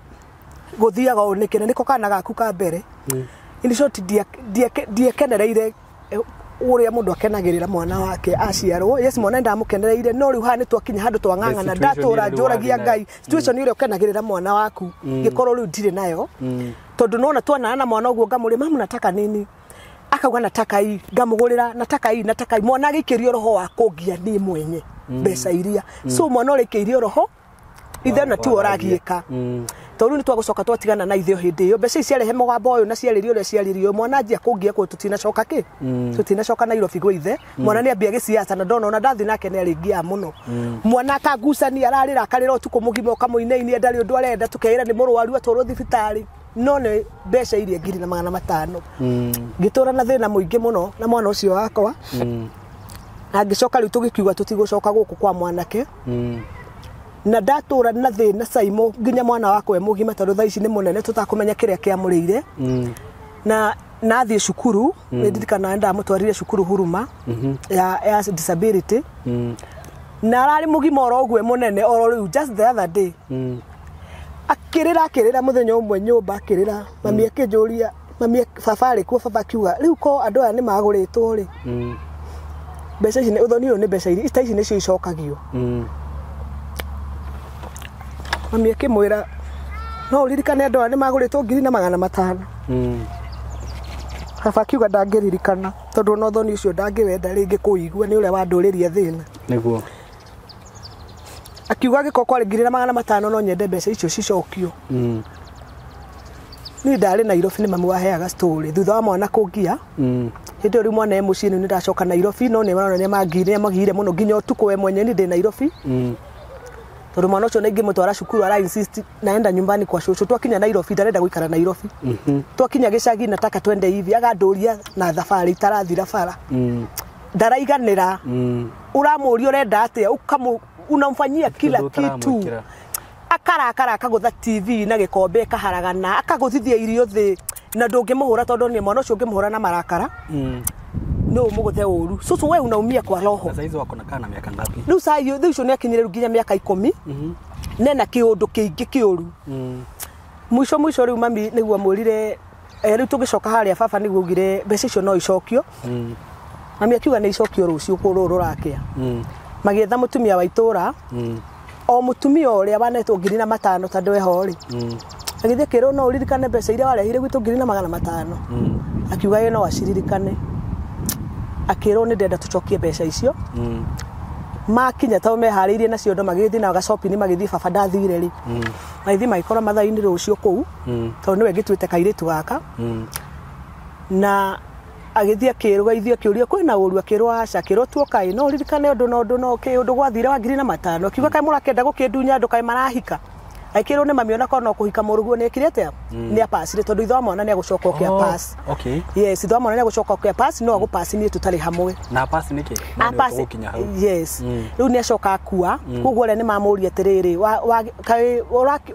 guthiaga unikene niko kana gaku ka mbere ini hmm. in short ndiekenereire uria eh, mundu akenagirira mwana wake aciarwo yes mwana ndamukenereire no riu haha nitwakinya handu twang'ang'ana ndatura njuragia ngai hmm. situation uria ukenagirira mwana waku hmm. gikoro riu ndire nayo tondu nona twanana na mwana uguo ngamuri mamu nataka nini akauga nataka hii ngamugurira nataka hii nataka hii mwana agikirio roho wa kungia ni mwenye mbeca iria so mwana urikeirio roho ithe na tu uragiika to riu ni twagucoka twatigana na ithe hindi iyo mbeca ciarehe mũgambo ũyũ na ciaririo ũrĩa ciaririo mwana anjia kũngia kũ tutinacoka kĩ mm. tutinacoka nairobi gwĩ ithe mm. mwana nĩ ambia gĩciaca na ndona ona ndathi nake nĩ arĩngia mũno mm. mwana atangucania ararĩra akarĩra ũtukũ mũgima ũkamũinainie ndarĩ ũndũ arenda tũkeĩra nĩ mũrwaru atwarwo thibitarĩ no nĩ mbeca iria ngiri na magana matano ngĩtũra na thĩna mũingĩ no na mwana ũcio wakwa na ngĩcoka rĩu tũgĩkiuga tũtigũcoka gũkũ kwa mwanake mm na ndatura na na caimo nginya mwana wakwa e mugima tondu thaa ici ni munene tutakumenya kiria kiamurire mm. na nathie cukuru mm. ndirikanaga ndamutwarire cukuru huruma mm -hmm. ya, ya disability mm. na arari mugima oro guo e munene oro riu just the other day mm. akirira akirira muthenya umwe nyumba akirira mami mm. akinjuria mami baba arĩ kuo baba akiuga rĩu ko andũ aya nĩ magũrĩtwo rĩ mm. mbeca ici ũthoni ũyũ nĩ mbeca iria ici cio icokagio mm. mami akimwira no ririkane ndo ni magurito ngiri na magana matano mm hafa kiuga ndangiririkana tondu no thoni ucio ndangiwenda ringi kuigua ni uria wanduriria thina niguo akiuga giko kwa ngiri na magana matano no nyende mbeca icio cicokio mm ni ndari nairobi ni mami waheaga story thutha wa mwana kungia mm hindi uri mwana e muciini ni ndacoka nairobi no ni maronania magiire magiire muno nginya utuku we mwenye ni ndi nairobi mm tondu mwana ucio naingi mutwara cukuru ara insist naenda nyumbani kwa shosho to akinya Nairobi ndarenda guikara Nairobi mhm to akinya gicagi na taka twende hivi aga aganduria na thabari itarathira bara mhm ndaraiganira mhm uramuri urenda atia ukamu unamfanyia kila kitu akara akara akagutha TV na gikombe kaharagana akaguthithia irio thi na ndungimuhura tondu ni mwana ucio ungimuhura na marakara mhm no the umuguthe uru cucu we umia kwa roho sasa hizo wako nakaa na miaka ngapi riu sasa hiyo riu cionia kinyire riu nginya miaka ikumi mhm. mm -hmm. nena kiundu kiingi kiuru mm. mwisho mwisho riu mami niguo mwirire eh, riu tugicoka haria baba niguo ugire mbeca icio no icokio mm. mami akiuga ni icokio rucio kuru rurakia mm. magietha mutumia wa itura mm. o mutumia uria wanetwo ngiri na matano tondu eho ri mm agithikirwo no uririkane mbeca iria warehire gwitu ngiri na magana matano mm. akiuga ye no aciririkane akirwo nä ndenda tå cokie mbeca icio mm. makinya tao meharä irie na ciondo magä thiä na gacopinä magä thiä baba ndathire ri maithi mm. magä thiä magäkorwo mathainä rå cio kå u mm. tondå nä we ngä tuä te kairä tu gaka na agithia akirwa ithio kiuria kwina uru akirwa aca kirwa tuokai no ririkane ndu no ndu no ki ndu gwathire wa ngiri na matano akiuga kai murakenda gukindunya ndu kai marahika aikirwo nä mami onakorwo no kå hika må rå nä ekire atä hmm. nä apacire tondå itho mwana nä agå coka å oh, kä a itho mwana nä agå coka å kä a no agå ni tå tarä hamwe rä u nä acoka akua koguo rä a nä mamå ria atä rä rä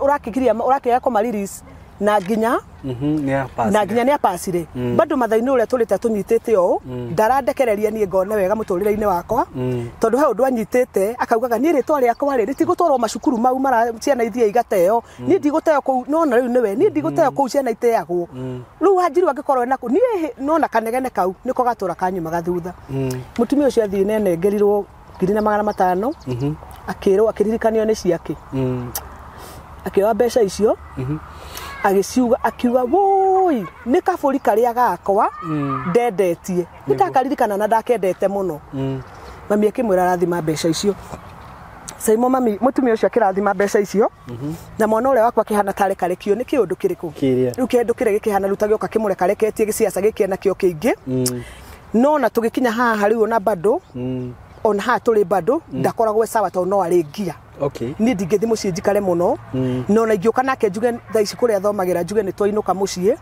å rakä kå mariris na nginya mhm, na nginya nä apacire mm. bado mathainä å rä a tå rä te tå nyitä te å å mm. ndarandekereria niä ngone wega må tå rä re-inä wakwa mm. tondå he å ndå anyitä te akaugaga niä rä twa rä akwa rä rä tigå twarwo macukuru mau ciana ithia igateo niä ndigå teo kå u nona rä u nĩwe niä ndigå teo kå u ciana iteagwo rä u wanjiru angä korwo enako niä nona kanegene kau nä ko gatå ra kanyuma gathutha må tumia å cio athiä nenengerirwo ngiri na magana matano mhm. akä rwo akä ririkanio nä ciake akä oa mbeca icio mhm agĩciuga akiuga wũi nĩ kabũri karĩa gakwa mm. ndendetie nĩ ndakaririkana na ndakendete mũno mm. mami akĩmwĩra rathima mbeca icio caimo mami mũtumia ũcio akĩrathima mbeca icio mhm. na mwana ũrĩa wakwa akĩhana tarĩ karekio nĩ kĩũndũ kĩrĩkũ rĩu kĩndũ kĩrĩa gĩkĩhana ruta gĩoka kĩmũrekareketie gĩciaca gĩkĩa nakĩo kĩingĩ mm. no na tũgĩkinya haha rĩu ona bado ona haha tũrĩ bado ndakoragwo sawa tondũ no arĩ ngia okay. ni ndingĩthi må ciä njikare må no mm. mm. no ingä å ka nake njuge thaa ici kå rä a thomagä ra njuge nä twainå ka må ciä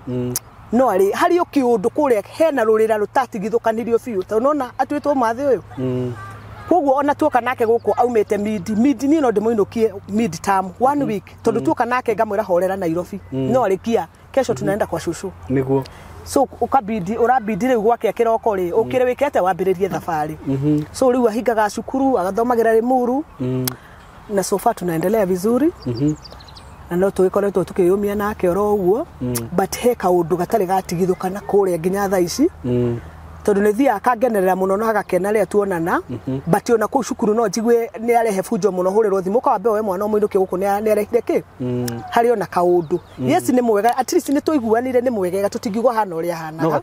no arä harä å kä å ndå kå rä a hena rå rä ra rå tatigithå kanirio biå tondå nona atuä two mathä å yå mm. koguo ona tuoka nake mid mid ni no ndimuinukie mid term one mm. week tondu tuoka nake ngamwira horera Nairobi mm. no alikia kesho tunaenda kwa shushu niguo so ukabidi urabidi riu gwake kiroko ri ukire wikete wambiririe thabari mm-hmm. so riu ahingaga cukuru agathomagira rimuru mm na sofa tunaendelea vizuri gä mhm. koretwo tå kä yå mia nake oro uguo mm. but he kana gatari rä kuria nginya tha ici tondå mm. tondu nä thiaga akangenerera må no na agakena rä a tuonana mhm. but ona kå u cukuru no njigue nä arehe bunjo må no hå rä rwo thimå kawambe we mwana må irå kä gå kå nä arehire kä mm. harä ona kaå ndå mm. yes nä mwega nä twaiguanire nä mwegega tå tingiugwo hana å rä a hanaga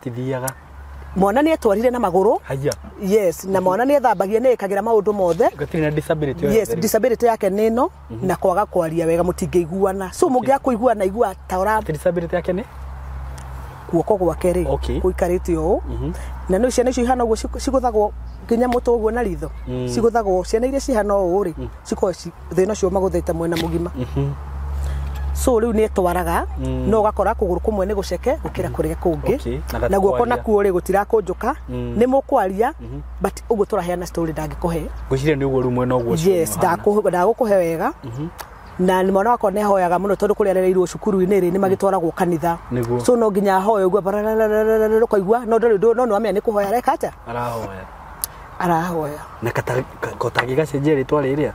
mwana nä etwarire na magå rå yes na mwana nä ethambagia nä ä kagä ra maå ndå mothe yake nä no mhm. na kwaga kwaria wega må tingä iguana so må ngä akå iguana igua taora guoko gwake rä gå ikarä te å å mhm. na nä ciana icio ihana å guo cigå thagwo nginya må tå guo na ritho mm. cigå thagwo ciana iria cihana å å rä mm. cikorwo thä na å cio magå thete mwena må gima mhm so riu ni twaraga no gakora kuguru kumwe ni guceke gukira kuri kungi na guoko nakuo gutira kunjuka ni mukwaria but turahe na story dangi ndangikuhe gucire ni uguo rumwe no guo yes da da ndagukuhe wega mm-hmm. na ni mwana wakwa nä hoyaga muno tondu kuri kå rä arereirwo cukuru-inä ri ni mm. magä twaragwo kanitha so no nginya ahoe å guo kaigua no nä wamenya nä kå hoya areka atä arahoya arahoya na kotagä gacenjia rä twa rä rä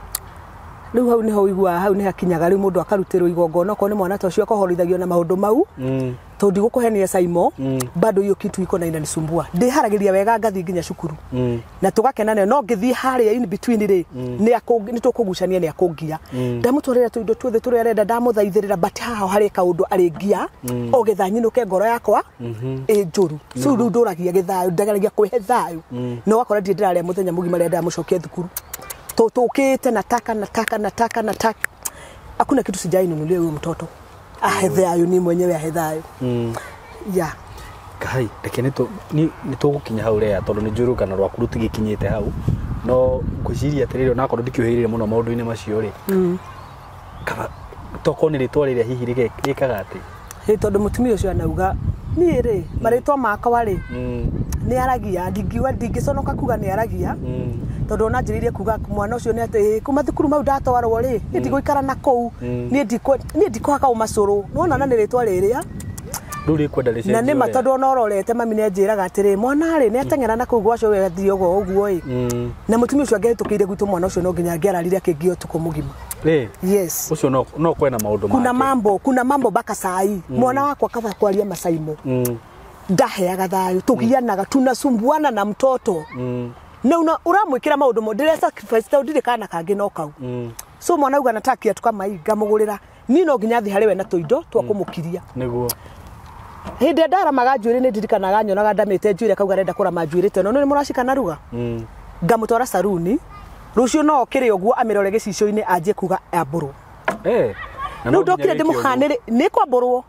riu hau niho igua hau ni nihakinyaga riu mundu akarutirwo igongona okorwo ni mwana ta ucio akohorithagio na maundu mau mm. to ndigũkũhenia caimo mm. bado hiyo kitu iko na inanisumbua ndĩharagiria wega ngathi nginya cukuru mm. na tũgakenania no ngĩthiĩ harĩa in between rĩ mm. nĩ tũkũgucania nĩ akũngia mm. ndamũtwarĩra tũindo tuothe tũrĩa arenda ndamũthaithĩrĩra but haho harĩ kaũndũ arĩngia mm. o getha nyinũke ngoro yakwa -hmm. ĩ njũru so mm. rĩu ndũragia gĩthayũ ndageragia kwĩhe thayũ na ũgakora ndirĩ ndĩrarĩa mũthenya mũgima rĩrĩa ndamũcokia thukuru ukete nataka nataka nataka nataka, hakuna kitu nunulie huyo mtoto ahedhayo, ni mwenyewe ahedhayo mm. ya kai to ni tå gå kinya hau rea tondå nä njå rå kana rwaku rå tigä kinyä te hau no ngwä atiriri atä rä rä muno ndikä å hä rä må no maå ndå-inä macio rä mm. tokorwo nä rä twa rä rä a hihi rä kaga atä hä tondå må tumia å cio anauga niä rä marä makwa rä mm. nä aragia ndingiuga ndingä conoka kuga nä aragia mm. tondå ona njä rä irie kuga mwana å cio nä atä kuma thukuru mau ndatwarwo rä nä mm. ndigå ikara na kå u niä ndikå haka å macå rå nona na nä rä twa rä rä a rä u na nä ma tondå ona rorete mami nä anjä raga atä rä mwanarä nä ateng'era na kå u gwacio gathiri å guo å guo ä mm. na må tumia å cio angä hä tå kä ire gwitå mwana å cio no nginya angä ararire akä ngä å må gima å cio no kwena maå ndå kuna mambo kuna mambo baka sai mm. mwana wakwa kaba kwaria macaimo mm. ndaheaga thayå tå gianaga tunasumbuana na mtoto na å ramwä kä ra maå ndå mo ndä rä ndirä kana kangä no kau so mwana uga natakia tukamainga må gå rä ni no nginya thi harä we na tå indo twa kå må hindi ä ndaramaga njuä rä nä ndirikanaga nyonaga ndamä te njuä rä akauga arenda kå rama njuä rä teno nä må racikana ruga hmm. ngamå twara saruni rå no okä rä å guo amä rore gä kuga ambå rwo eh, rä u ndokire ndä må hanä nä kwambå rwo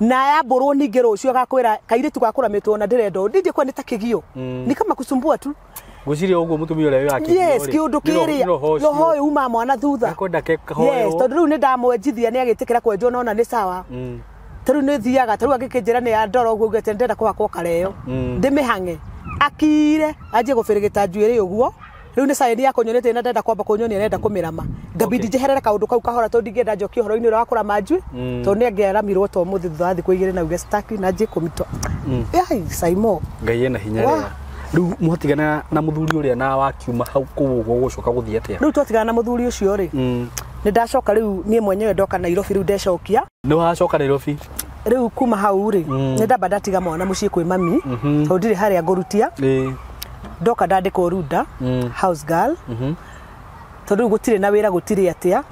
na yambå rwo ningä rå cio agakwä ra kairä tu gakå ramä two na ndä renda ndinjä kwa nä ta kä gio hmm. nä kamakusumbua tu ngwiciria å guo må tumi å rä a kä å ndå kä rä roho å uma mwana thutha tondå rä u nä ndamwenjithia nä agä tä kä ra kwenjwo nona nä sawa hmm taru nä thiaga taru angikinjira ni ya ndoro guo ngete ndenda kwakwo kareo mm. hange akire anjie gubirigita njuiri uguo riu ni caini yakunyonete na ndenda kwamba kunyonia nenda mm. kumirama ngabindi njeherere kaundu kau kahora tondu ngienda njoki uhoro-ini uria wakura manjui tondu ngiaramirwo to muthi mm. thutha wa thiku igiri na uge staki na njie kumitwa ai ngai ena hinya rega riu mwatigana na muthuri uria na wakiuma hau kuu uguo gucoka guthii atia riu twatigana na muthuri ucio ri nä ndacoka rä u niä mwenyewe ndoka nairobi rä u ndecokia nä wacoka nairobi rä u kuma hau rä mm. nä ndamba ndatiga mwana må ciä kwä mami mhm. tondå ndirä harä a ngå rutia ndoka ndandä kwo runda mm. house girl mhm. gå tirä na wä ra gå tirä atä a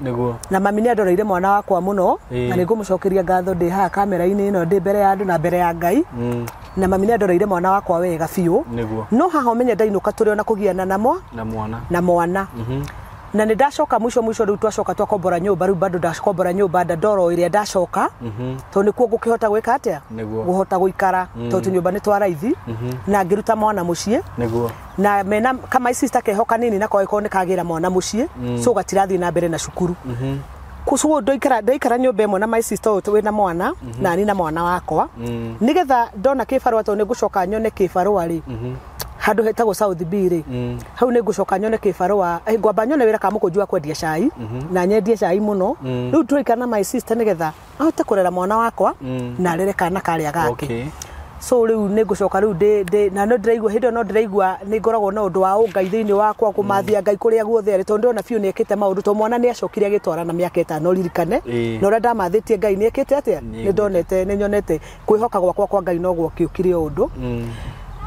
na mami nä andoreire mwana wakwa må no na nä ngå må cokeria ngatho ndä haha kamera-inä ä no ndä mbere ya andå na mbere ya ngai mm. na mami nä andoreire mwana wakwa wega biå no haha å menye ndainå ka tå rä ona kå giana na mwana na mwana mhm na nä ndacoka mwico mwico rä u twacoka twakombora nyå mba rä u bado ndakombora nyå mba ndandoro ä rä a ndacoka mhm. tondå nä kuo gå kä hota gwä ka atä a gå hota gå ikara tondå mhm. nyå mba nä twaraithi mhm. na ngä ruta mwana må ciä na mena kama isista keho kanini nako gäkorwo nä kagä ra mwana må ciä cå mm. gatirathiä na mbere na cukuru kusuo ndaikara ndaikara nyumba imwe na my sister uyu na mwana mm na ni na mwana wakwa mm -hmm. nigetha ndona kibarua to ni ngucoka nyone kibarua ri mm -hmm handu hetagwo South B ri mm. hau ni ngucoka nyone kibarua eh, ngwamba nyone wira ka mukunjua kwendia cai mhm. na nyendie cai muno mm. riu na my sister nigetha ahote kurera mwana wakwa mm. na arere kana karia gake okay. so riu nä ngå coka rä na no ndäraigua hä no ndäraigua nä ngoragwo na å ndå wa å mm. ngai thä inä wakwa kå mathia ngai kå rä a guothe rä tondå ndona biå nä äkä te maå ndå to mwana nä acokire agä twara na mä aka no ririkane na å rä a ndamathä tie ngai nä äkä te atä a nä ndonete nä nyonete kwä hoka gwakwa kwa ngai noguo kä å kire å ndå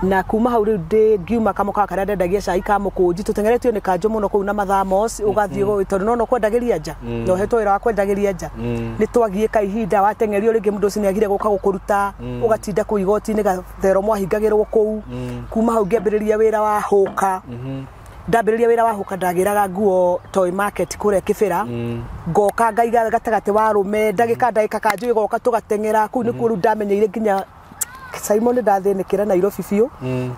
na kuma hau riu ndi ngiuma kamoka karia ndendagia cai ka mukunji tutengeretio ni kanjo muno kuu na mathamos ugathii gå tondå no no kwendageria nja mm. na uhetwo wä ra wa kwendageria nja mm. nä twagiä ihinda watengerio rä ngä må ndå å cio nä agire gå ka gå kå ruta å mm. gatinda kå igoti-inä gathero mwahingagä rwo kå u kuma hau ngä ambä rä ria wä ra wa hå ka mm-hmm. ndambĩrĩria wĩra wa huka ndagĩraga nguo toy market kũrĩa kĩbĩra ngoka ngaiga gatagatĩ wa ka rũme ndagĩka ndagĩka kanjũ ĩgoka tũgateng'era kũu nĩkuo mm-hmm. rĩu ndamenyeire nginya Simon ndathe nikira Nairobi biũ mm.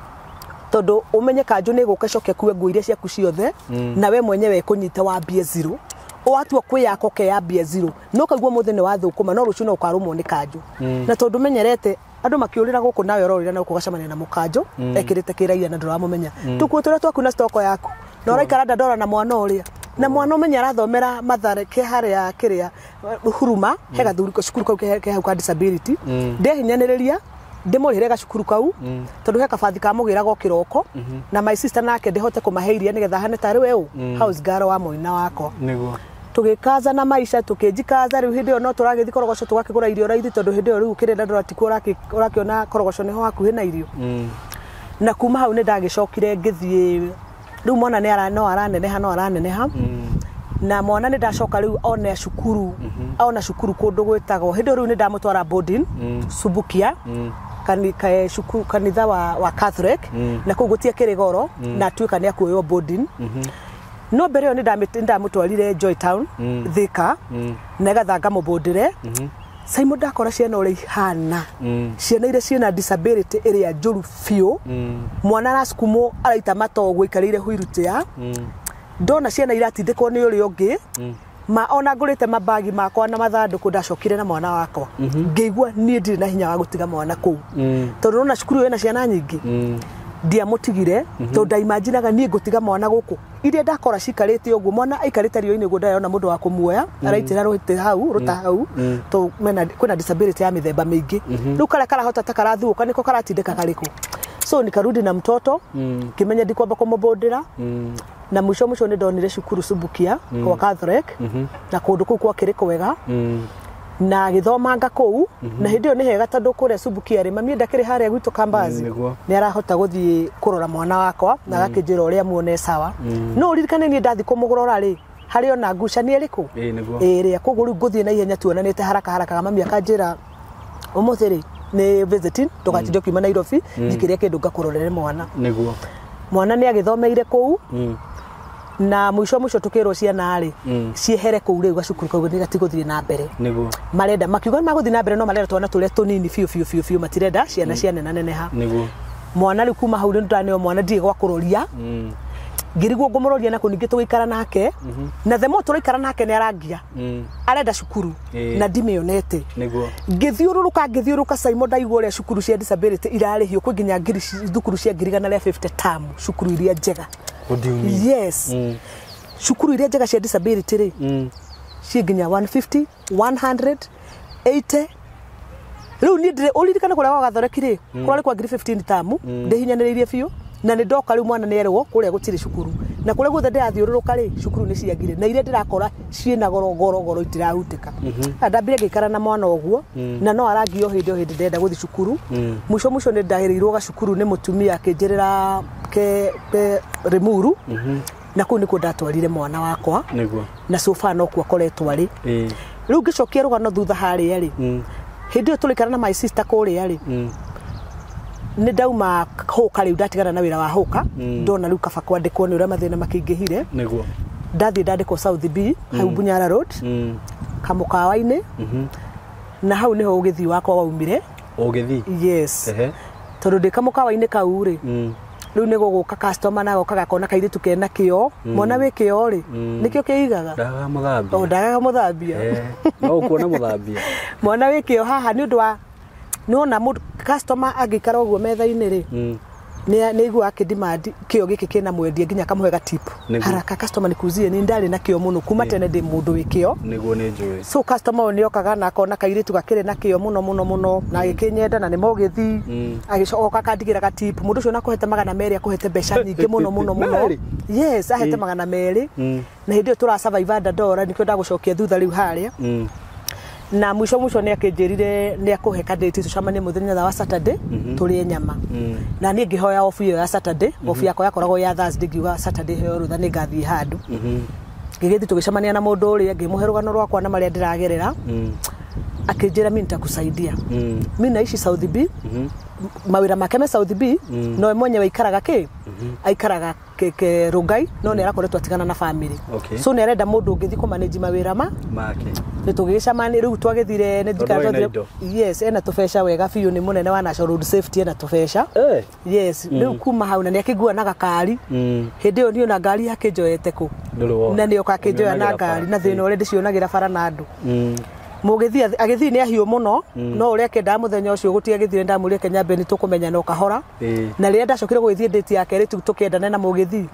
tondu umenye kanjå nä gå kacokia kue nguo iria ciaku ciothe mm. na we mwenyewe kå wambie zero watua kwä yako keyambia zero no kaigua må thä nä wathå kå ma no rå ciå no å må nä kanjå na tondå menyerete andå makä å rä ra gå kå nawe ororä ra na gå kå gacemania na må kanjå mm. ekä rä te kä raira na ndå ramå menya mm. tå kuo tå rä a twaku na stoko yaku na å mm. raikara ndandora na mwana å rä a na mwana umenya arathomera mathare ke harä a kä rä a huruma he gathuri cukuru kau ke hau ka disability ndehinyanä rä ria ndimurire gacukuru kau mm. tondu he kabathi ka mugira go kiroko mhm. na my sister nake ndihote kumaheiria nigetha hane tari weu mm. house garo wa moina wako niguo tugikaza na maisha tukijikaza riu hindi iyo no turagithi korogoco tugakigura irio raithi tondu hindi iyo riu raki nduratiku urakiona korogoco niho hakuhi na irio mm. na kuma hau ni ndagicokire ngithii riu mwana no araneneha no araneneha na mwana nä ndacoka rä u one cukuru mm -hmm. ona cukuru kå ndå gwä tagwo hä ndä ä yo rä u nä ndamå subukia mm kanitha wa, wa Catholic mm. na kå gutia kä rä goro mm. na atuä ka nä akuoywo mm -hmm no mbere yo ndamutwarire Joy Town mm. Thika mm. negetha bodire mm -hmm. Simon ndakora ciana ũrĩa ihana mm. ciana ire ciana disability juru fio mm. mwana aracukumwo araita mato gũikarĩire huirutia mm. ndona ciana ni uri ungi mm ma ona ngurite mabagi makwa na mathanduku ndacokire na mwana wakwa mhm. ngĩigua niĩ ndiri na hinya wa gutiga mwana kũu mm. tondũ ona cukuru na ciana nyingĩ mm ndiamutigire mhm. to niä ngå tiga mwana kå iria ndakora cikarite te mwana aikarite rio-ini guo ndarona mundu wa kumuoya mhm. araitira rute hau mhm. ruta hau to mena kwina disability ya mithemba miingi riu karia karahota ta karathuuka niko karatindika kå so karudi na mtoto mm. ngimenya ndikwamba kumubundira mm. na mwisho mwisho ni ndonire cukuru subukia mm. kwa Catholic na u kwakä rä kwega na agithomanga kuu mm u na hindi iyo ni hega tondu kuria subuki ari mami ndakiri haria gwitu kambazi mm, ni arahota guthii kurora mwana wakwa na mm. gakinjira uria muone sawa mm. no uririkane ni ndathi kumugurora ri harä ona ngucania rä kå ä koguo rä u thiä na ihenya tuonanä te haraka haraka mami akanjä ra å må thä rä nä kiuma nairobi rä a kä ndå rorere mwana mwana nä agä thomeire kå u mm na mwisho mwisho tukirwo ciana rä mm. ciehere kå u gacukuru kau ni gatigå thiä na mbere marenda makiuga ni thiä na mbere no marenda twana tå rä a tå nini biå biå biå biå matirenda ciana mm. cianenaneneha mwana rä kuma hau nä ndaneo mwana ndirä gwa kå roria mm ngiriguo ngumuroria nako ningi tugikara nake mm-hmm. na themo turaikara nake ni arangia mm. arenda cukuru na ndimionete niguo ngithiururuka ngithiuruka saimo ndaigua uria cukuru cia disability irarihio kwi ngiri thukuru cia ngirigana ria 50 tam cukuru iria njega What do you mean? Yes. Mm. Shukuru iria njega cia disability ri mm. ci nginya 150 100 80 riu ni ndire uririkane kuria wagathoreki ri kuria kwa grade 15 tamu ndihinyaniriirie Mm na nä ndoka rä u mwana nä erwo kå rä a gå tirä cukuru na kå rä a guothe ndä rathiå rå rå ka rä cukuru nä ciagire na iria ndä rakora ciäna gorogorogoro itirahutä ka mhm. ah, ndambire ngä ikara na mwana å mm. na no arangi o hä ndä o hä ndä ndenda gå thiä cukuru må mm. co må co nä ndahä rä irwo gacukuru nä må tumia akä njä rä ra rä muru mhm. na kå u nä kuo ndatwarire mwana wakwa na coba nokuo akoretwo arä rä u ngä cokia rå gano thutha harä a rä mm. hä ndä ä yo tå rä ikara na my sister kå rä a rä nä ndauma hå ka rä u ndatigana na wä ra wa hå ka hmm. ndona rä u kaba kwandäkwo nä å rä a mathä na ingä hire ndathiä ndandä kwo south b hau hmm. bunyara road hmm. kamå kawa-inä mhm. na hau nä ho å gä thiä wakwa waumire yes tondå ndä kamå kawa-inä kau rä rä u nä gå gå ka customer nagoka kairä tu kena kä o mwana wä kä o rä nä kä o kä igaga ndagaga må thambia oh, no å kuona må thambia mwana wä kä o haha nä å ndå wa no na customer angĩikara ũguo metha-inĩ rĩ mm. nä igua akä ndimandi kä o gä kä kä na mwendia nginya kamå he gatip haraka customer ni kuzie ni ndarä na kä o må no kuma tene ndä må ndå wä kä o so customer nä okaga na akona kairä tu gakä rä na kä o må no må no må no na agä kä nyenda na nä mogä thi mm. agäcoka kandigä ra gatip må ndå å cio na kå hete magana merä akå hete mbeca nyingä må no må no må no yes ahete mm. magana merä na hä ndä ä yo tå raca vaivanda ndora nä kä o ndagå cokia thutha rä u harä na mwisho mwisho nä akä nä akå kadeti kandeiti tå camanie må wa saturday mm -hmm. tå rä nyama mm -hmm. na ni ngä hoya ä yo ya saturday mm -hmm. yakwa yakoragwo ya thursday giwa saturday heyo rutha nä ngathiä handu ngä mhm. gä thi tå gä cemania na må ndå å rä a ngä må gano rwakwa na marä a ndä ragerera mm akinjira mi nitakusaidia mm. mi naishi South mm-hmm. B mm -hmm. mawira makeme South B mm. hmm nowe mwenye waikaraga ki mm -hmm. aikaraga ke ke rugai no mm. nä arakoretwo tigana na family okay. so nä arenda ngithi ku manage mawira ma make manji mawä mani ru nä tå gä gäcamani yes ena tå beca wega fiyo ni munene wa national road safety ena tå eh. yes mm. u kuma hau na nä akä mm. na gakari mm. hinde ä yo niå na ngari yake joyete ku na ni okake njoya na ngari na thä mm. na å fara ndä cionagä ra na andå mugithia agithi ni ahiu muno hmm. no uri akenda muthenya ucio gutia githire ndamuri kenya beni tukumenya no kahora na ria ndacokire gwithie ndeti yake ri tukiendana na mugithi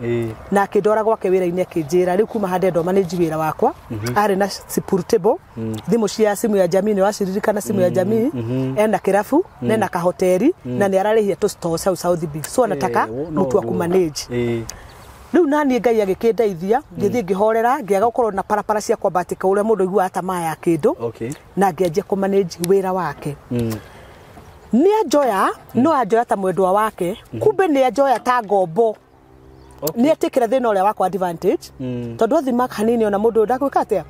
na akindora gwake wira ine akinjira ri kuma hande ndo manage wira wakwa mhm. ari na portable hmm. thimu cia simu ya jamii ni na simu ya hmm. jamii mhm. enda kirafu na na kahoteli na ni ararihia to store south south beach so anataka mtu akumanage riu nani ngai agäkändeithia ngäthiä hmm. ngä horera ngäaga gå korwo na parapara cia kwambatäka å rä a må ndå aiguaga tamaa ya kä ndå na ngäanjia kå wä ra wake hmm. nä anjoya no hmm. anjoya ta mwendwa wake kumbe nä anjoya ta ngombo nä atä kä ra thä na å rä a wakwa tondå athima hanini ona må ndå ndagwä ka atä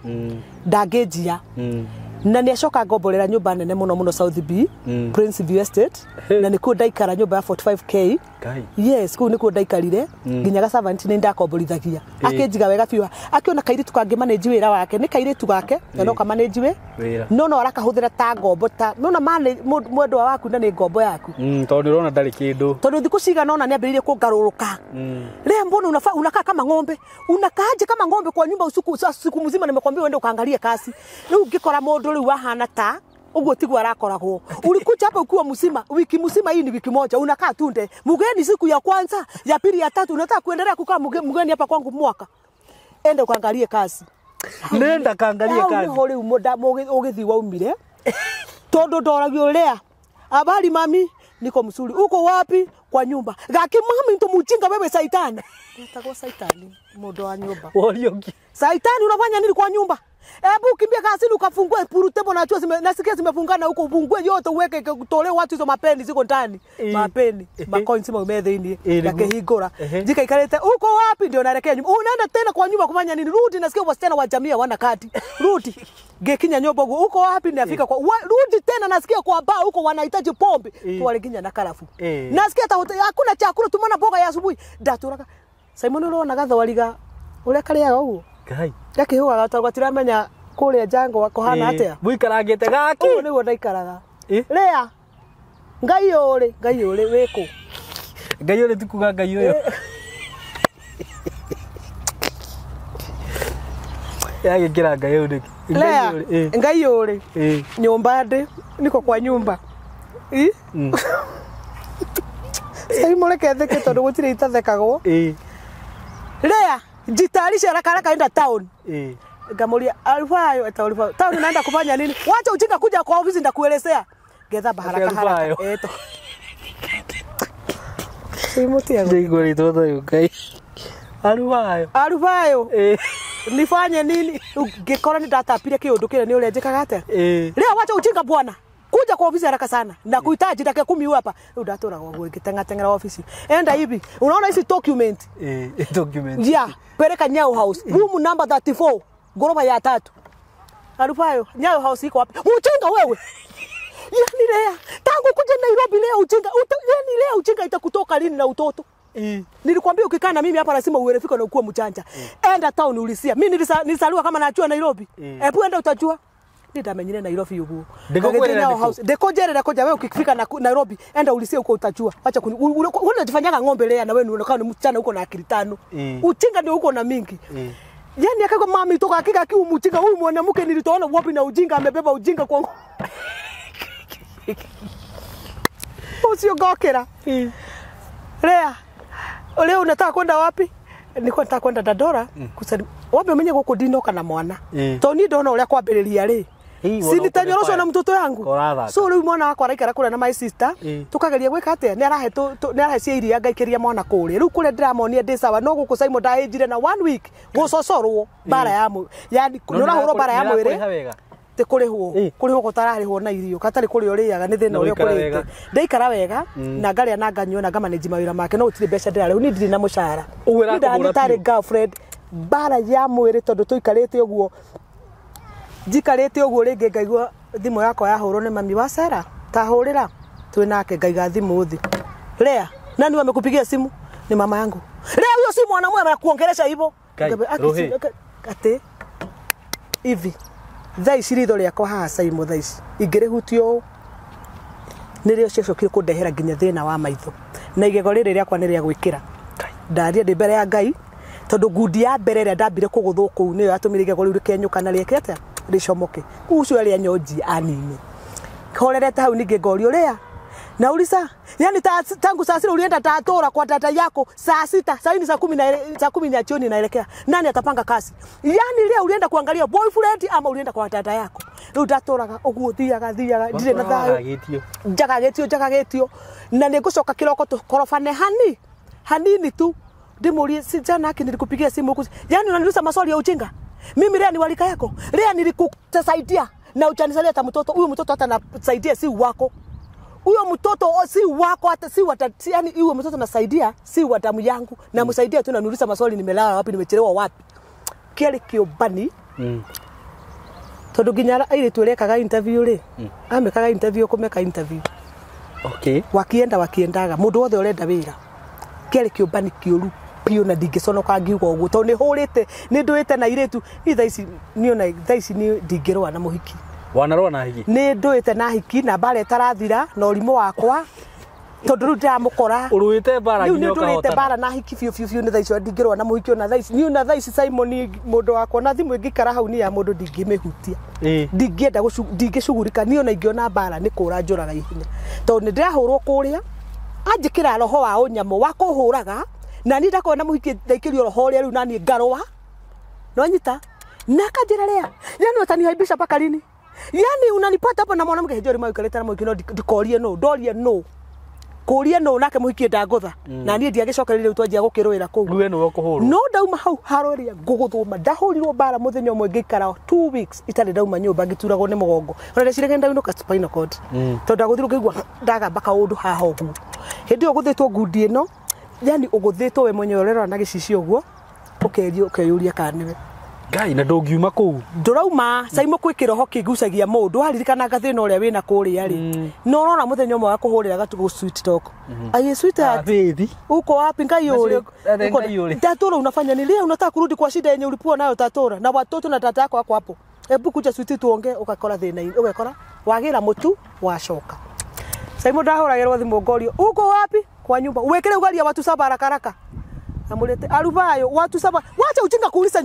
ndangä njia na nä acoka ngomborera nyå mba nene må no må no south b mm. prince view estate na nä kuo ndaikara nyå mba ya 45k Kai. yes kå u nä kuo ndaikarire nginya mm. gacavanti nä ndakomborithagia akä njiga wega biå akä kairitu kangä manänji wä ra wake nä kairitu gake na no kamanänji wä no no arakahå thä ta ngombo ta nona mwendwa waku na nä ngombo yaku mm, tondå nä rona ndarä kä ndå tondå thikå cigana ona nä ambä rä irie kå ngarå rå ka rä mbona unakaa kama ng'ombe unakaaje kama ng'ombe kwa nyumba usiku mzima nimekwambia uende ukaangalie kasi rä u ngä kora må ndå mundu rä wahana ahana ta uguo tiguo arakoragwo ulikuja hapo ukiwa musima wiki musima hii ni wiki moja unakaa tunde mugeni siku ya kwanza ya pili ya tatu unataka kuendelea kukaa mugeni hapa kwangu mwaka enda kuangalie kazi nenda kaangalie kazi hau riu muda ugithi waumire tondu ndoragio lea abali mami niko msuri uko wapi kwa nyumba gaki mami ndo mujinga wewe saitani nitakuwa saitani mudo wa nyumba wali ongi saitani unafanya nini kwa nyumba Hebu kimbia kasini ukafungue purutembo na chuo zime, nasikia zimefungana huko, ufungue yote uweke, tolee watu hizo mapeni ziko ndani e, mapeni e, makoin sima umethe ini e, yake higora e, jika ikaleta huko wapi, ndio naelekea nyumba. Unaenda tena kwa nyumba kufanya nini? Rudi, nasikia wasichana wa jamii wana kati, rudi gekinya nyobo huko uko wapi? Nafika kwa wa, rudi tena, nasikia kwa baa huko wanahitaji pombe e, tuwaliginya na karafu e, nasikia hakuna chakula, tumana boga ya asubuhi ndaturaka Simon uronaga thwariga uria karĩaga ũguo kai gaki huga gatagwa tiramenya kuria jango gakuhana atia wikarangite gaki uguo niguo ndaikaraga ria ngai uri ngai uri wiku ngai uri tukuga ngai uyu yagikira ngai uri ria ngai uri nyumba ndi niko kwa nyumba mm. sai mureke theke tondu gutire itathekagwo ria jitayarishe haraka haraka, enda town eh. Nikamuulia alifayo ataulifa town, naenda kufanya nini? Wacha ujinga, kuja kwa ofisi ndakuelezea. geza Getha haraka haraka eto Imutia ndigo toda yukai alifayo alifayo eh nifanye nini? Ngikora pile kiundu kile ni uria njikaga atia eh, leo wacha ujinga bwana kuja kwa ofisi haraka sana. Na kuhitaji dakika kumi huyu hapa. Udatora wagitanga tengera ofisi. Enda hivi. Unaona hizi document. Eh, document. ya peleka Nyayo House. Room number 34. Gorofa ya tatu. Arufayo, Nyayo House iko wapi? Mchunga wewe. Yani lea, tangu kuja Nairobi lea ujinga, yani lea uchinga itakutoka lini na utoto? Mm. Nilikwambia ukikaa na mimi hapa lazima uerefika na ukuwe mchanja. Mm. Enda town ulisia. Mimi nilisaliwa kama najua Nairobi. Mm. Eh. Ebu enda utajua ni ndamenyire Nairobi uguo na kunja wewe ukifika na Nairobi enda ulisie uko utajua acha unajifanyaga ng'ombe lea na wewe unaonekana ni mchana uko na akili tano mm. ujinga ndio uko na mingi mm. Yani akaga mami toka akika kiu mjinga huyu mwanamke nilitoona wapi na ujinga amebeba ujinga kwa usiogokera mm. Lea leo unataka kwenda wapi? nilikuwa nataka kwenda Dandora mm. kusali wapi mwenye guku dino kana mwana mm. to ni ule kwa bereria ri si na mtoto yangu so riu mwana wakwa araikara kuria na my sister tukageria gwika atia ni arahe ni arahecia iria ngaikiria mwana kuria riu kuria ndiramonia ndi sawa no guku Simon ndahinjire na one week gucocorwo bara ya yani ni urahurwo bara ya mwiri ti kurihwo kurihwo gutararihwo na irio gatari kuria uriaga ni thina uria kurite ndaikara wega mm. na ngaria na nganyua na ngamaneji mawira make no gutiri mbeca ndira riu ni ndirĩ na mucara ndani tarĩ girlfriend bara ya mwiri tondu tuikarite uguo njikarĩte ũguo ringi ngaigua thimũ yakwa yahũrwo ni mami wacera tahũrĩra twĩ nake ngaiga thimũ thi lea nani wamekupigia simu ni mama yangu lea huyo simu mwanamwe anakuongelesha hivyo ati hivi thaa ici ritho rĩakwa haha caimũ thaa ici ingĩrĩhutia ũũ nĩrĩo ciacokire kũndehera nginya thina wa maitho na igego riri riakwa nĩ rĩa gwĩkĩra ndaria ndi mbere ya ngai tondu ngundi ya mbere ĩrĩa ndambire kũgũthwo kũu nĩyo yatũmire igego rĩu rĩkenyũka na rĩekĩte rishomoke ucio aria nyonji anini horerete hau ningi ngori uria nauliza yani ta, tangu saa sita ulienda tatora kwa dada yako saa sita saa hii ni saa kumi na saa kumi na jioni inaelekea, nani atapanga kazi? Yani leo ulienda kuangalia boyfriend ama ulienda kwa dada yako? Riu ndatoraga uguo thiaga thiaga ndirĩ na thayũ njagagĩtio njagagĩtio na nĩ ngũcoka kĩroko tũkorobane hani hanini tu ndĩmũrie si jana simu yani unaniuliza maswali ya ujinga mimi lea ni walika yako, Rea nilikusaidia na uchanisalia hata mtoto huyu mtoto hata nasaidia si wako huyo mtoto si wako hata si wata, yani huyo mtoto nasaidia si wa damu yangu na msaidia tu, nanuliza maswali, nimelala wapi, nimechelewa wapi. Kile kiobani mm. tondu nginya ile twelekaga interview ri mm. amekaga interview kumeka interview okay. wakienda wakiendaga mundu wothe urenda wira kile kiobani kiuru biũ na ka ngiuga ũguo tondũ ni hurite ni nduite na iretu ni tha ni ona tha ici ni ndingĩrũa na mũhiki wanarũa na hiki ni nduite na hiki na bare tarathira na ũrimũ wakwa tondå rä u ndiramũkora rwä mbara rä u nä ndå na hiki fiu fiu fiu ni thaici ndingä rwa na muhiki ona thaici ni ona thaici simon mundu wakwa na thimå ingä ikara hau nä ya mundu ndå ndingä mä hutia ndingä enda ndingä cugurika niä ona ingä bara ni kura kå ra njå raga ihenya tondå nä ndä rahå rwo roho wa å wakuhuraga na ni ndakorwo na muhiki ndaikirio roho ria riu nani ngarwa no nyita na kanjira ria yani watani utanihaibisha mpaka lini yani unanipata hapa na mwanamke hijori maikarite na muhiki no ndikorie no ndorie no kuria no nake muhikie ndangutha mm. na niä ndiagäcokereire rä u twanjia gå kä rå ä ra kå no ndauma hau haro rä a ngå gå thåma ndahå rirwo mbara må thenya å mwe ngä ikara itarä ndauma nyå mba ngä turagwo nä må gongo ona ndecirege ndaunå ka mm. tondå ndagå thirå ngä igua ndagambaka å ndå haha å guo hä ndä ä yo gå thä two ngundi ä no yani uguthitwo we mwenye urerora na gicici uguo ukerio ukeyuria kaniwe ngai na ndungiuma kuu ndurauma caimo kwä kä roho kä ngucagia må ndå waririkananga thä na å rä a wä na kå rä a rä mm. no rona må thenya å mwe wa kå hå rä uko wapi ngai å uko yuri eh, ra unafanya nili unataka kurudi kwa shida yenye ulipua nayo tatå na watoto na tata yako wako hapo hebu kuja switi tuonge ukakora thina ugekora wagira mutu må tu wacoka caimo ndahå ragä ngorio uko wapi kwa nyumba, uwekele ugali ya watu saba haraka haraka, amulete aluvayo watu saba. Wacha uchinga kuuliza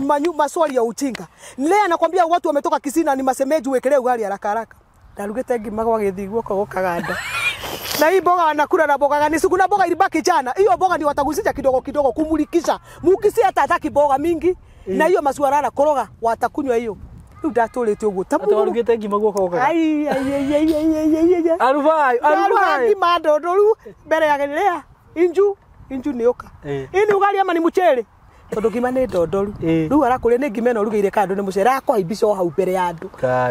swali ya uchinga. Nile anakuambia watu wametoka kisina ni masemeji, uwekele ugali haraka haraka darugete ngima gwagithigwo kwa kaganda na hii boga wanakula na boga gani? Sikuna boga ilibaki jana. Hiyo boga ni wataguzisha kidogo kidogo kumulikisha. Mukisi hata hataki boga mingi. Na hiyo mm. na koroga watakunywa hiyo riu ndatå te å guo ta te ngima guoko gokagathima ndondo riu mbere ya galilea inju inju nä å ka ä eh. nä å garia mani må cerä tondå ngima nä ndondoru rä eh. u arakå rä nä ngima ä no rugä ire kandå nä må cere arakåhaimbica o hau mbere ya andå